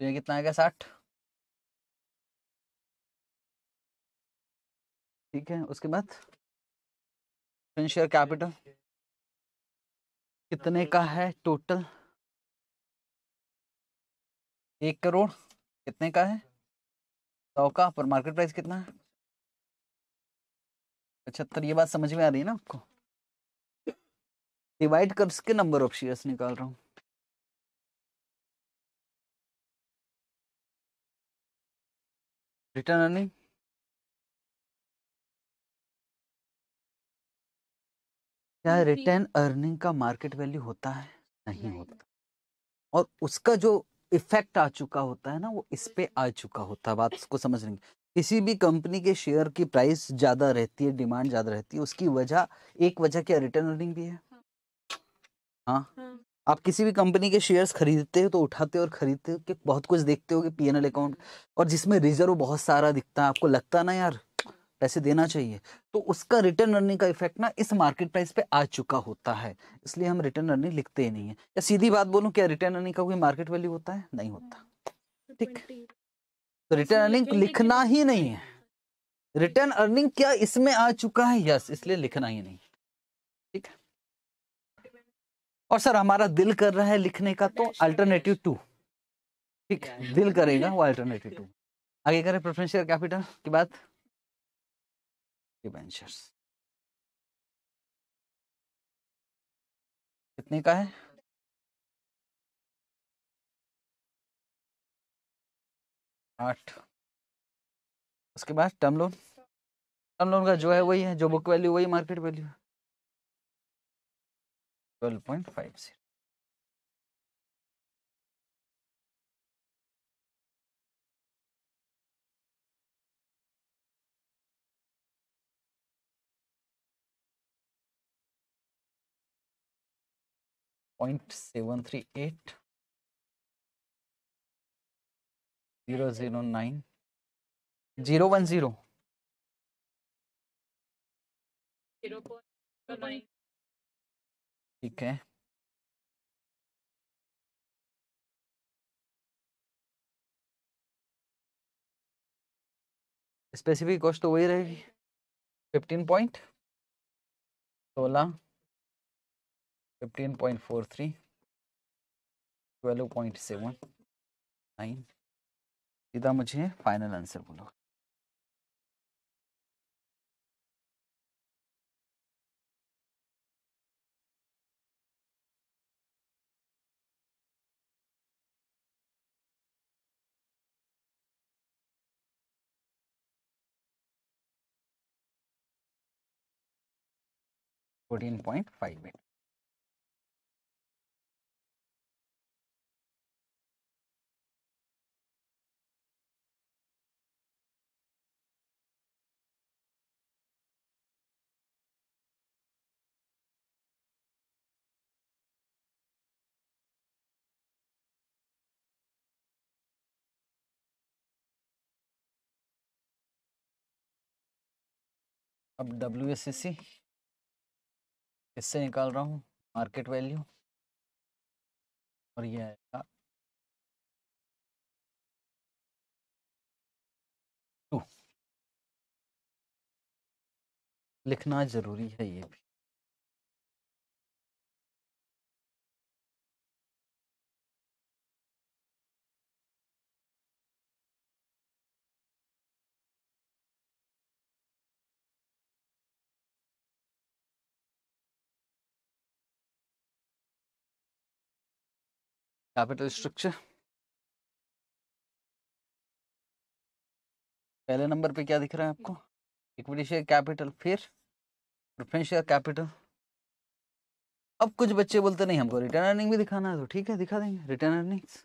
तो ये कितना आ गया साठ ठीक है उसके बाद शेयर कैपिटल कितने का है टोटल एक करोड़ कितने का है सौ का पर मार्केट प्राइस कितना है पचहत्तर अच्छा, तो ये बात समझ में आ रही है ना आपको डिवाइड कर के नंबर ऑफ शेयर्स निकाल रहा हूँ अर्निंग क्या रिटर्न अर्निंग का मार्केट वैल्यू होता है नहीं होता और उसका जो इफेक्ट आ चुका होता है ना वो इस पे आ चुका होता है बात उसको समझ लेंगे किसी भी कंपनी के शेयर की प्राइस ज्यादा रहती है डिमांड ज्यादा रहती है उसकी वजह एक वजह क्या रिटर्न अर्निंग भी है हाँ, हाँ? हाँ। आप किसी भी कंपनी के शेयर्स खरीदते हो तो उठाते हो और खरीदते हो कि बहुत कुछ देखते हो कि पी अकाउंट और जिसमें रिजर्व बहुत सारा दिखता है आपको लगता ना यार पैसे देना चाहिए तो उसका रिटर्न अर्निंग का इफेक्ट ना इस मार्केट प्राइस पे आ चुका होता है इसलिए हम रिटर्न अर्निंग लिखते ही नहीं है या सीधी बात बोलूं क्या रिटर्न अर्निंग का कोई मार्केट वैल्यू होता है नहीं होता ठीक तो रिटर्न अर्निंग लिखना ही नहीं है रिटर्न अर्निंग क्या इसमें आ चुका है यस इसलिए लिखना ही नहीं ठीक है और सर हमारा दिल कर रहा है लिखने का तो अल्टरनेटिव टू ठीक दिल करेगा वो अल्टरनेटिव टू आगे करें प्रोफेंशियल कैपिटल की बात कितने का है आठ उसके बाद टर्म लोन टर्म लोन का जो है वही है जो बुक वैल्यू वही मार्केट वैल्यू है 12.50. Point seven three eight zero zero nine zero one zero zero point nine ठीक है स्पेसिफिक कॉस्ट तो वही रहेगी फिफ्टीन पॉइंट सोलह fifteen point four three twelve point seven nine सीधा मुझे फाइनल आंसर बोलो 14.58 अब डब्ल्यू एस एस सी इससे निकाल रहा हूँ मार्केट वैल्यू और ये आएगा टू लिखना ज़रूरी है ये भी कैपिटल स्ट्रक्चर पहले नंबर पे क्या दिख रहा है आपको इक्विटी शेयर कैपिटल फिर प्रेफरेंस शेयर कैपिटल अब कुछ बच्चे बोलते नहीं हमको रिटर्न अर्निंग भी दिखाना है तो ठीक है दिखा देंगे रिटर्न अर्निंग्स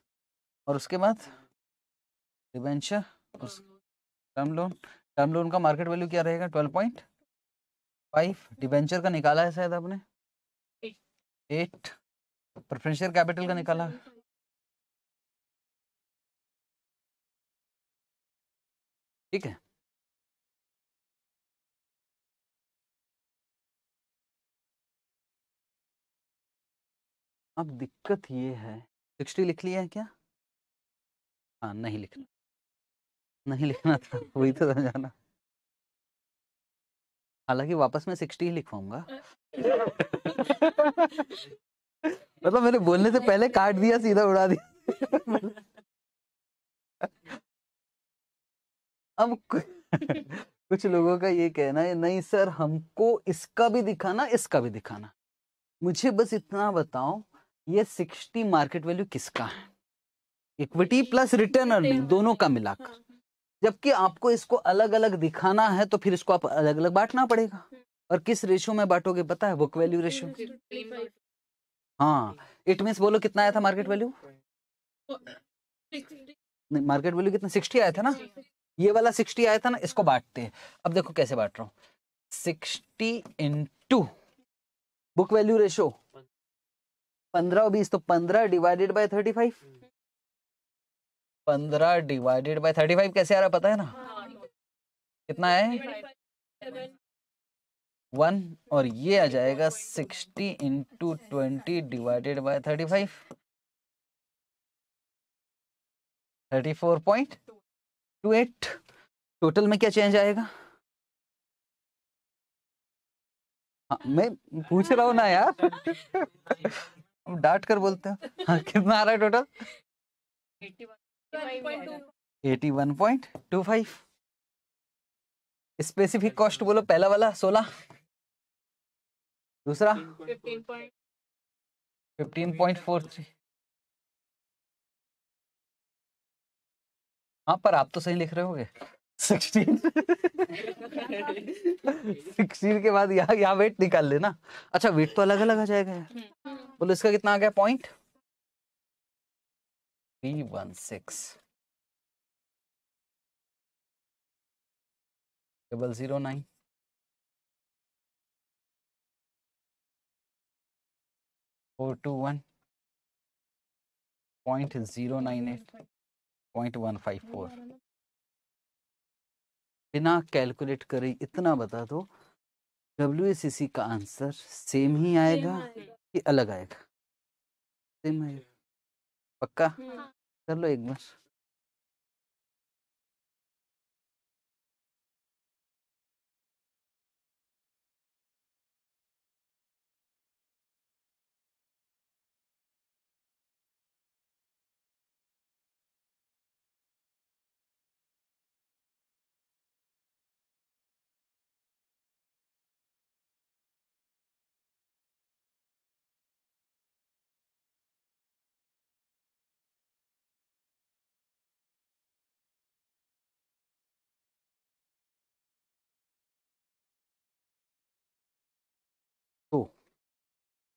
और उसके बाद डिवेंचर उस टर्म लोन टर्म लोन का मार्केट वैल्यू क्या रहेगा ट्वेल्व पॉइंट फाइव डिवेंचर का निकाला है शायद आपने एट शेयर कैपिटल का निकाला ठीक है अब दिक्कत ये है सिक्सटी लिख लिया है क्या हाँ नहीं लिखना नहीं लिखना था वही तो समझाना हालांकि वापस मैं सिक्सटी ही लिखवाऊंगा मतलब मैंने बोलने से पहले काट दिया सीधा उड़ा दिया अब <laughs> कुछ लोगों का ये कहना है नहीं सर हमको इसका भी दिखाना इसका भी दिखाना मुझे बस इतना बताओ ये सिक्सटी मार्केट वैल्यू किसका है इक्विटी प्लस रिटर्न अर्निंग दोनों का मिलाकर हाँ। जबकि आपको इसको अलग अलग दिखाना है तो फिर इसको आप अलग अलग बांटना पड़ेगा हम्म। और किस रेशियो में बांटोगे पता है बुक वैल्यू रेशियो हाँ इट मीन बोलो कितना आया था मार्केट वैल्यू मार्केट वैल्यू कितना सिक्सटी आया था ना ये वाला सिक्सटी आया था ना इसको बांटते हैं अब देखो कैसे बांट रहा हूं sixty into book value ratio पंद्रह और बीस तो पंद्रह डिवाइडेड बाय थर्टी फाइव पंद्रह डिवाइडेड बाय थर्टी फाइव कैसे आ रहा पता है ना कितना है वन और ये आ जाएगा sixty into twenty divided by thirty five thirty four point two eight total में क्या चेंज आएगा हाँ, मैं पूछ रहा हूँ ना यार <laughs> डांट कर बोलते हैं हाँ कितना आ रहा है total eighty one point two five specific cost बोलो पहला वाला सोलह दूसरा फिफ्टीन पॉइंट फोर थ्री हाँ पर आप तो सही लिख रहे होगे सिक्सटीन सिक्सटीन के बाद यहाँ यहाँ वेट निकाल लेना अच्छा वेट तो अलग अलग आ जाएगा यार बोलो इसका कितना आ गया point three one six double zero nine four two one point zero nine eight point one five four बिना कैलकुलेट करे इतना बता दो डब्ल्यू एस सी का आंसर सेम ही आएगा कि अलग आएगा सेम आएगा पक्का हाँ। कर लो एक बार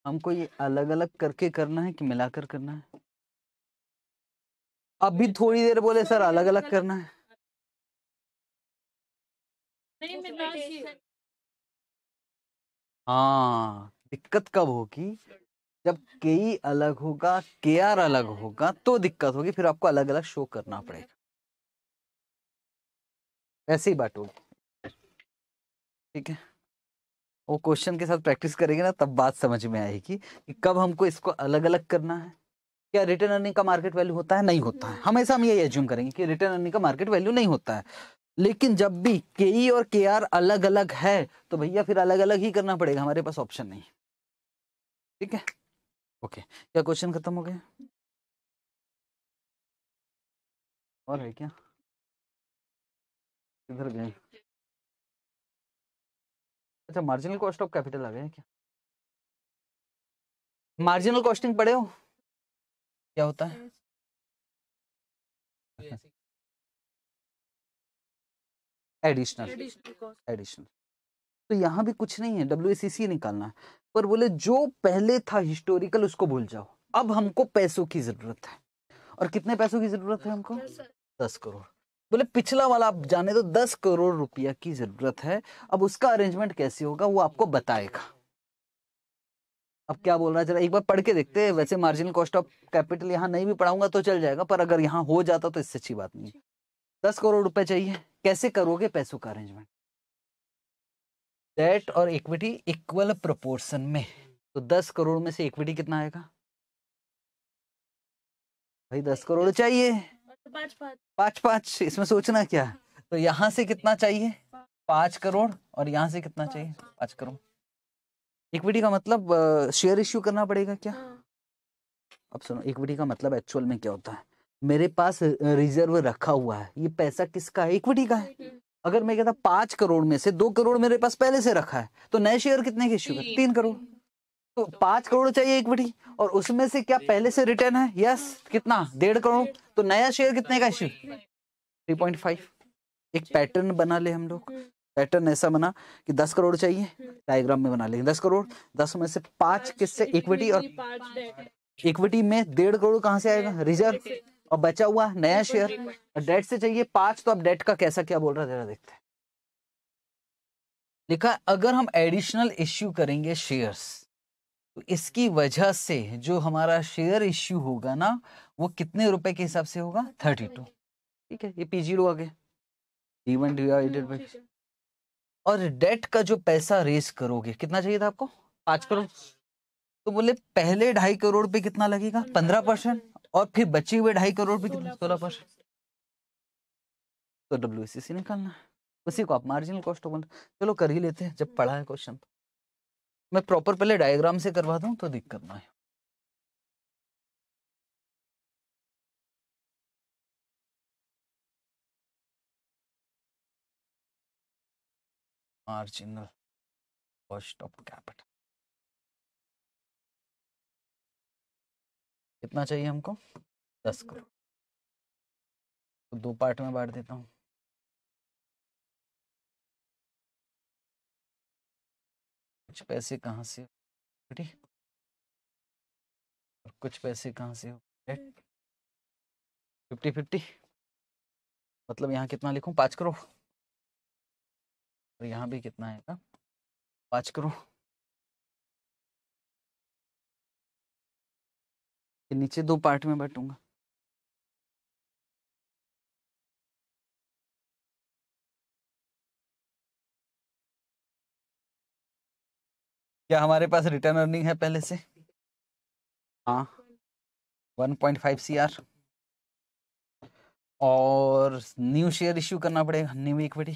हमको ये अलग अलग करके करना है कि मिलाकर करना है अभी थोड़ी देर बोले सर अलग अलग करना तो है हाँ दिक्कत कब होगी जब के अलग होगा के आर अलग होगा तो दिक्कत होगी फिर आपको अलग अलग शो करना पड़ेगा ऐसी बात होगी ठीक है वो क्वेश्चन के साथ प्रैक्टिस करेंगे ना तब बात समझ में आएगी कि कब हमको इसको अलग अलग करना है क्या रिटर्न अर्निंग का मार्केट वैल्यू होता है नहीं होता है हमेशा हम यही एज्यूम करेंगे कि रिटर्न अर्निंग का मार्केट वैल्यू नहीं होता है लेकिन जब भी के और के अलग अलग है तो भैया फिर अलग अलग ही करना पड़ेगा हमारे पास ऑप्शन नहीं ठीक है ओके क्या क्वेश्चन खत्म हो गया और है क्या इधर गए अच्छा मार्जिनल कॉस्ट ऑफ कैपिटल आ गए क्या मार्जिनल कॉस्टिंग पढ़े हो क्या होता है एडिशनल एडिशनल हाँ। तो यहाँ भी कुछ नहीं है डब्ल्यू निकालना है पर बोले जो पहले था हिस्टोरिकल उसको भूल जाओ अब हमको पैसों की जरूरत है और कितने पैसों की जरूरत है हमको दस करोड़ बोले पिछला वाला आप जाने तो दस करोड़ रुपया की जरूरत है अब उसका अरेंजमेंट कैसे होगा वो आपको बताएगा अब क्या बोल रहा है जरा एक बार पढ़ के देखते हैं वैसे मार्जिनल कॉस्ट ऑफ कैपिटल यहाँ नहीं भी पढ़ाऊंगा तो चल जाएगा पर अगर यहाँ हो जाता तो इससे अच्छी बात नहीं दस करोड़ रुपए चाहिए कैसे करोगे पैसों का अरेंजमेंट डेट और इक्विटी इक्वल प्रोपोर्शन में तो दस करोड़ में से इक्विटी कितना आएगा भाई दस करोड़ चाहिए पाँच पाँच इसमें सोचना क्या तो यहाँ से कितना चाहिए पाँच करोड़ और यहाँ से कितना चाहिए पाँच करोड़ इक्विटी का मतलब शेयर इश्यू करना पड़ेगा क्या हाँ। अब सुनो इक्विटी का मतलब एक्चुअल में क्या होता है मेरे पास रिजर्व रखा हुआ है ये पैसा किसका है इक्विटी का है अगर मैं कहता पाँच करोड़ में से दो करोड़ मेरे पास पहले से रखा है तो नए शेयर कितने के इश्यू तीन करोड़ तो पांच करोड़ चाहिए इक्विटी और उसमें से क्या पहले से रिटर्न है यस कितना डेढ़ करोड़ तो नया शेयर कितने का इश्यू थ्री पॉइंट फाइव एक पैटर्न बना ले हम लोग पैटर्न ऐसा बना कि दस करोड़ चाहिए डायग्राम में बना लेंगे दस करोड़ दस में से पांच किससे इक्विटी और इक्विटी में डेढ़ करोड़ कहाँ से आएगा रिजर्व और बचा हुआ नया शेयर और डेट से चाहिए पांच तो अब डेट का कैसा क्या बोल रहा है जरा देखते हैं लिखा अगर हम एडिशनल इश्यू करेंगे शेयर्स तो इसकी वजह से जो हमारा शेयर इश्यू होगा ना वो कितने रुपए के हिसाब से होगा थर्टी अच्छा, टू ठीक है ये पी जीरो आगे गया डिवाइडेड बाई और डेट का जो पैसा रेस करोगे कितना चाहिए था आपको पाँच करोड़ तो बोले पहले ढाई करोड़ पे कितना लगेगा पंद्रह परसेंट और फिर बचे हुए ढाई करोड़ पे कितना सोलह परसेंट तो डब्ल्यू निकालना उसी को आप मार्जिनल कॉस्ट ऑफ चलो कर ही लेते हैं जब पढ़ा है क्वेश्चन मैं प्रॉपर पहले डायग्राम से करवा हूँ तो दिक्कत ना है मार्जिनल कॉस्ट ऑफ कैपिटल कितना चाहिए हमको दस करोड़ तो दो पार्ट में बांट देता हूँ कुछ पैसे कहाँ से ठीक और कुछ पैसे कहाँ से हो फिफ्टी फिफ्टी मतलब यहाँ कितना लिखूँ पाँच करोड़ और यहाँ भी कितना आएगा पाँच करोड़ नीचे दो पार्ट में बैठूंगा क्या हमारे पास रिटर्न अर्निंग है पहले से हाँ one point five C R और न्यू शेयर इश्यू करना पड़ेगा new equity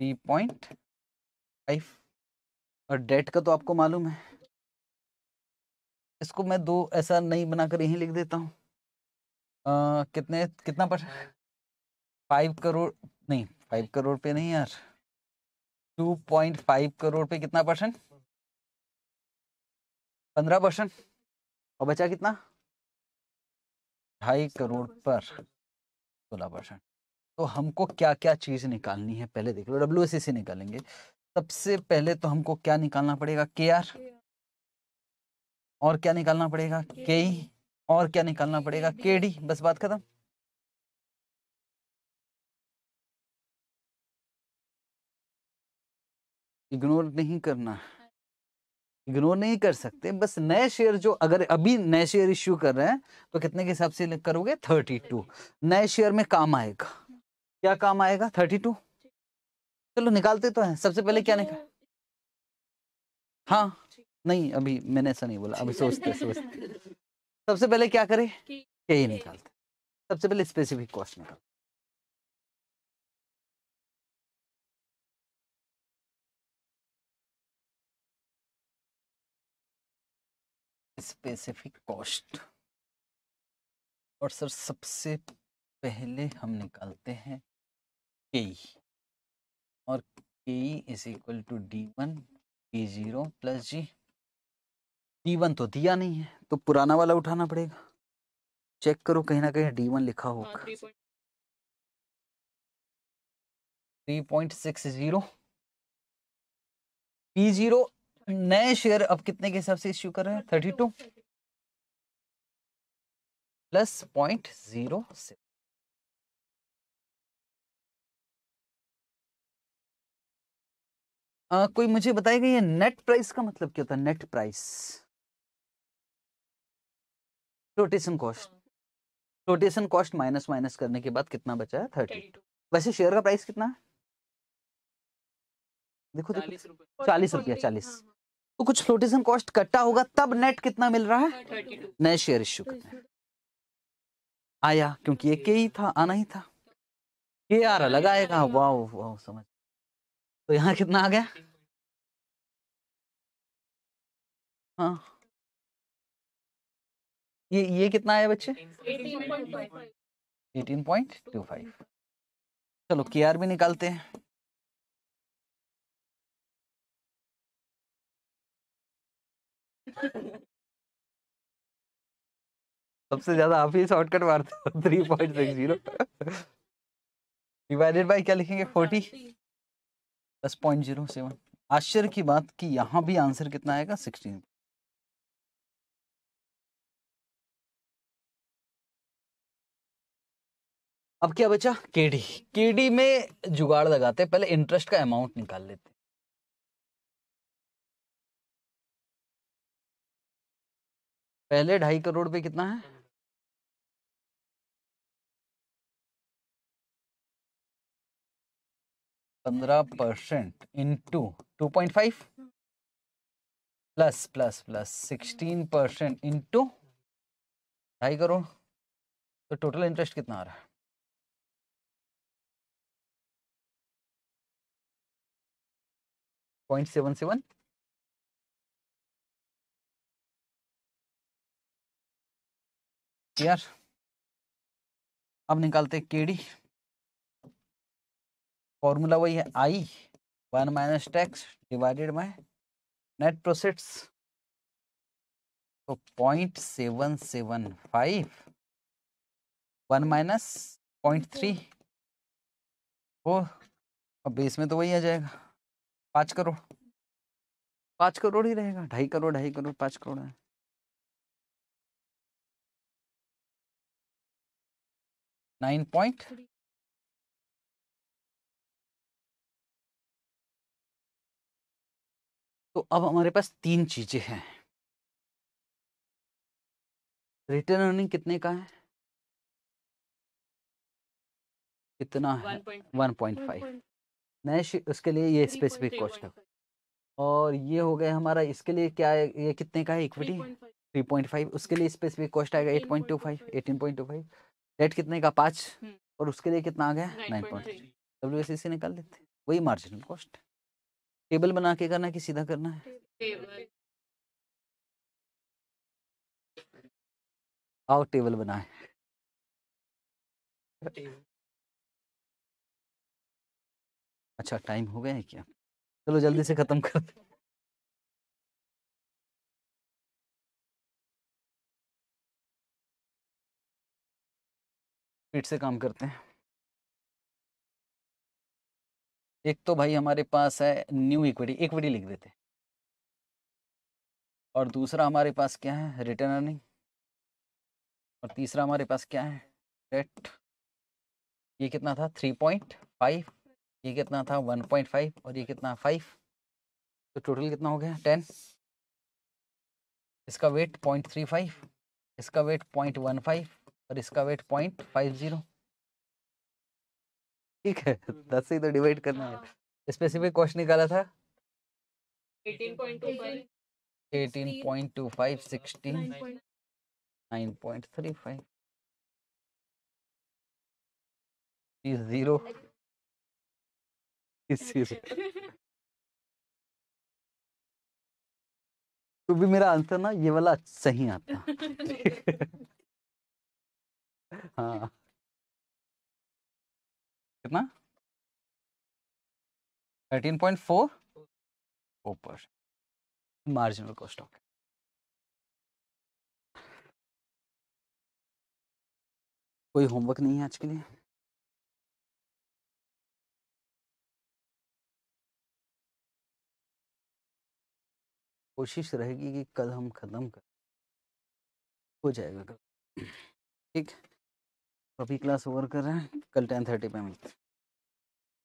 three point five और डेट का तो आपको मालूम है इसको मैं दो ऐसा नहीं बनाकर यहीं लिख देता हूँ कितने कितना पर फाइव करोड़ नहीं फाइव करोड़ पे नहीं यार टू पॉइंट फाइव करोड़ पे कितना परसेंट पंद्रह परसेंट और बचा कितना ढाई करोड़ पर सोलह परसेंट तो हमको क्या क्या चीज़ निकालनी है पहले देख लो डब्ल्यू से e निकालेंगे सबसे पहले तो हमको क्या निकालना पड़ेगा के आर और क्या निकालना पड़ेगा के e। और क्या निकालना पड़ेगा के डी बस बात खत्म इग्नोर नहीं करना हाँ। इग्नोर नहीं कर सकते बस नए शेयर जो अगर अभी नए शेयर इश्यू कर रहे हैं तो कितने के हिसाब से करोगे थर्टी टू नए शेयर में काम आएगा हम्म। क्या काम आएगा थर्टी टू चलो निकालते तो हैं सबसे पहले क्या निकाल हाँ नहीं अभी मैंने ऐसा नहीं बोला अभी सोचते सोचते <laughs> सबसे पहले क्या करें यही निकालते सबसे पहले स्पेसिफिक कॉस्ट निकालते स्पेसिफिक कॉस्ट और सर सबसे पहले हम निकालते हैं के और K is equal to D one D zero plus G D one तो दिया नहीं है तो पुराना वाला उठाना पड़ेगा चेक करो कहीं ना कहीं डी वन लिखा हाँ, होगा three point six zero P zero नए शेयर अब कितने के हिसाब से इश्यू कर रहे हैं thirty two plus point zero आ, कोई मुझे बताएगा ये नेट प्राइस का मतलब क्या होता है net price rotation cost rotation cost minus minus करने के बाद कितना बचा है थर्टी वैसे शेयर का प्राइस कितना है देखो देखो चालीस रुपया चालीस हाँ, हाँ। तो कुछ फ्लोटेशन कॉस्ट कट्टा होगा तब नेट कितना मिल रहा है नए शेयर इश्यू तो करते हैं आया क्योंकि ये के ही था आना ही था के आ रहा लगाएगा वाओ वाओ समझ तो यहाँ कितना आ गया हाँ ये ये कितना आया बच्चे 18.25 18.25 चलो के आर भी निकालते हैं सबसे ज्यादा आप ही शॉर्टकट मारते हो three point six zero divided by क्या लिखेंगे फोर्टी हाँ, दस पॉइंट जीरो सेवन आश्चर्य की बात कि यहाँ भी आंसर कितना आएगा सिक्सटीन अब क्या बचा केडी केडी में जुगाड़ लगाते हैं पहले इंटरेस्ट का अमाउंट निकाल लेते हैं पहले ढाई करोड़ पे कितना है पंद्रह percent into two point five plus plus plus sixteen percent into ढाई करोड़ तो टोटल इंटरेस्ट कितना आ रहा है पॉइंट सेवन सेवन यार अब निकालते केडी फॉर्मूला वही है I one minus tax divided by net proceeds तो point seven seven five one minus point three वो अब बेस में तो वही आ जाएगा पाँच करोड़ पाँच करोड़ ही रहेगा ढाई करोड़ ढाई करोड़ पाँच करोड़ है नाइन पॉइंट तो अब हमारे पास तीन चीजें हैं रिटर्न अर्निंग कितने का है कितना है वन पॉइंट फाइव नैश उसके लिए ये स्पेसिफिक कॉस्ट है और ये हो गया हमारा इसके लिए क्या है ये कितने का है इक्विटी थ्री पॉइंट फाइव उसके लिए स्पेसिफिक कॉस्ट आएगा eight point two five eighteen point two five debt कितने का पाँच और उसके लिए कितना आ गया nine point three W S C निकाल देते वही मार्जिनल कॉस्ट टेबल बना के करना है कि सीधा करना है आओ टेबल बनाए अच्छा टाइम हो गया है क्या चलो जल्दी से खत्म करते स्पीड से काम करते हैं एक तो भाई हमारे पास है न्यू इक्विटी इक्विटी लिख देते और दूसरा हमारे पास क्या है रिटर्न अर्निंग और तीसरा हमारे पास क्या है डेट ये कितना था थ्री पॉइंट फाइव ये कितना था वन पॉइंट फाइव और ये कितना फाइव तो टोटल कितना हो गया टेन इसका वेट पॉइंट थ्री फाइव इसका वेट पॉइंट वन फाइव और इसका वेट पॉइंट फाइव जीरो ठीक है हम्म, हम्म। दस से तो डिवाइड करना है स्पेसिफिक क्वेश्चन निकाला था eighteen point two five sixteen nine point three five zero तो भी मेरा आंसर ना ये वाला सही आता <laughs> <laughs> हाँ। कितना थर्टीन पॉइंट फोर ओपर मार्जिनल कॉस्ट ऑफ कोई होमवर्क नहीं है आज के लिए कोशिश रहेगी कि कल हम ख़त्म कर हो जाएगा कल ठीक है अभी क्लास ओवर कर रहे हैं कल टेन थर्टी पे मिलते हैं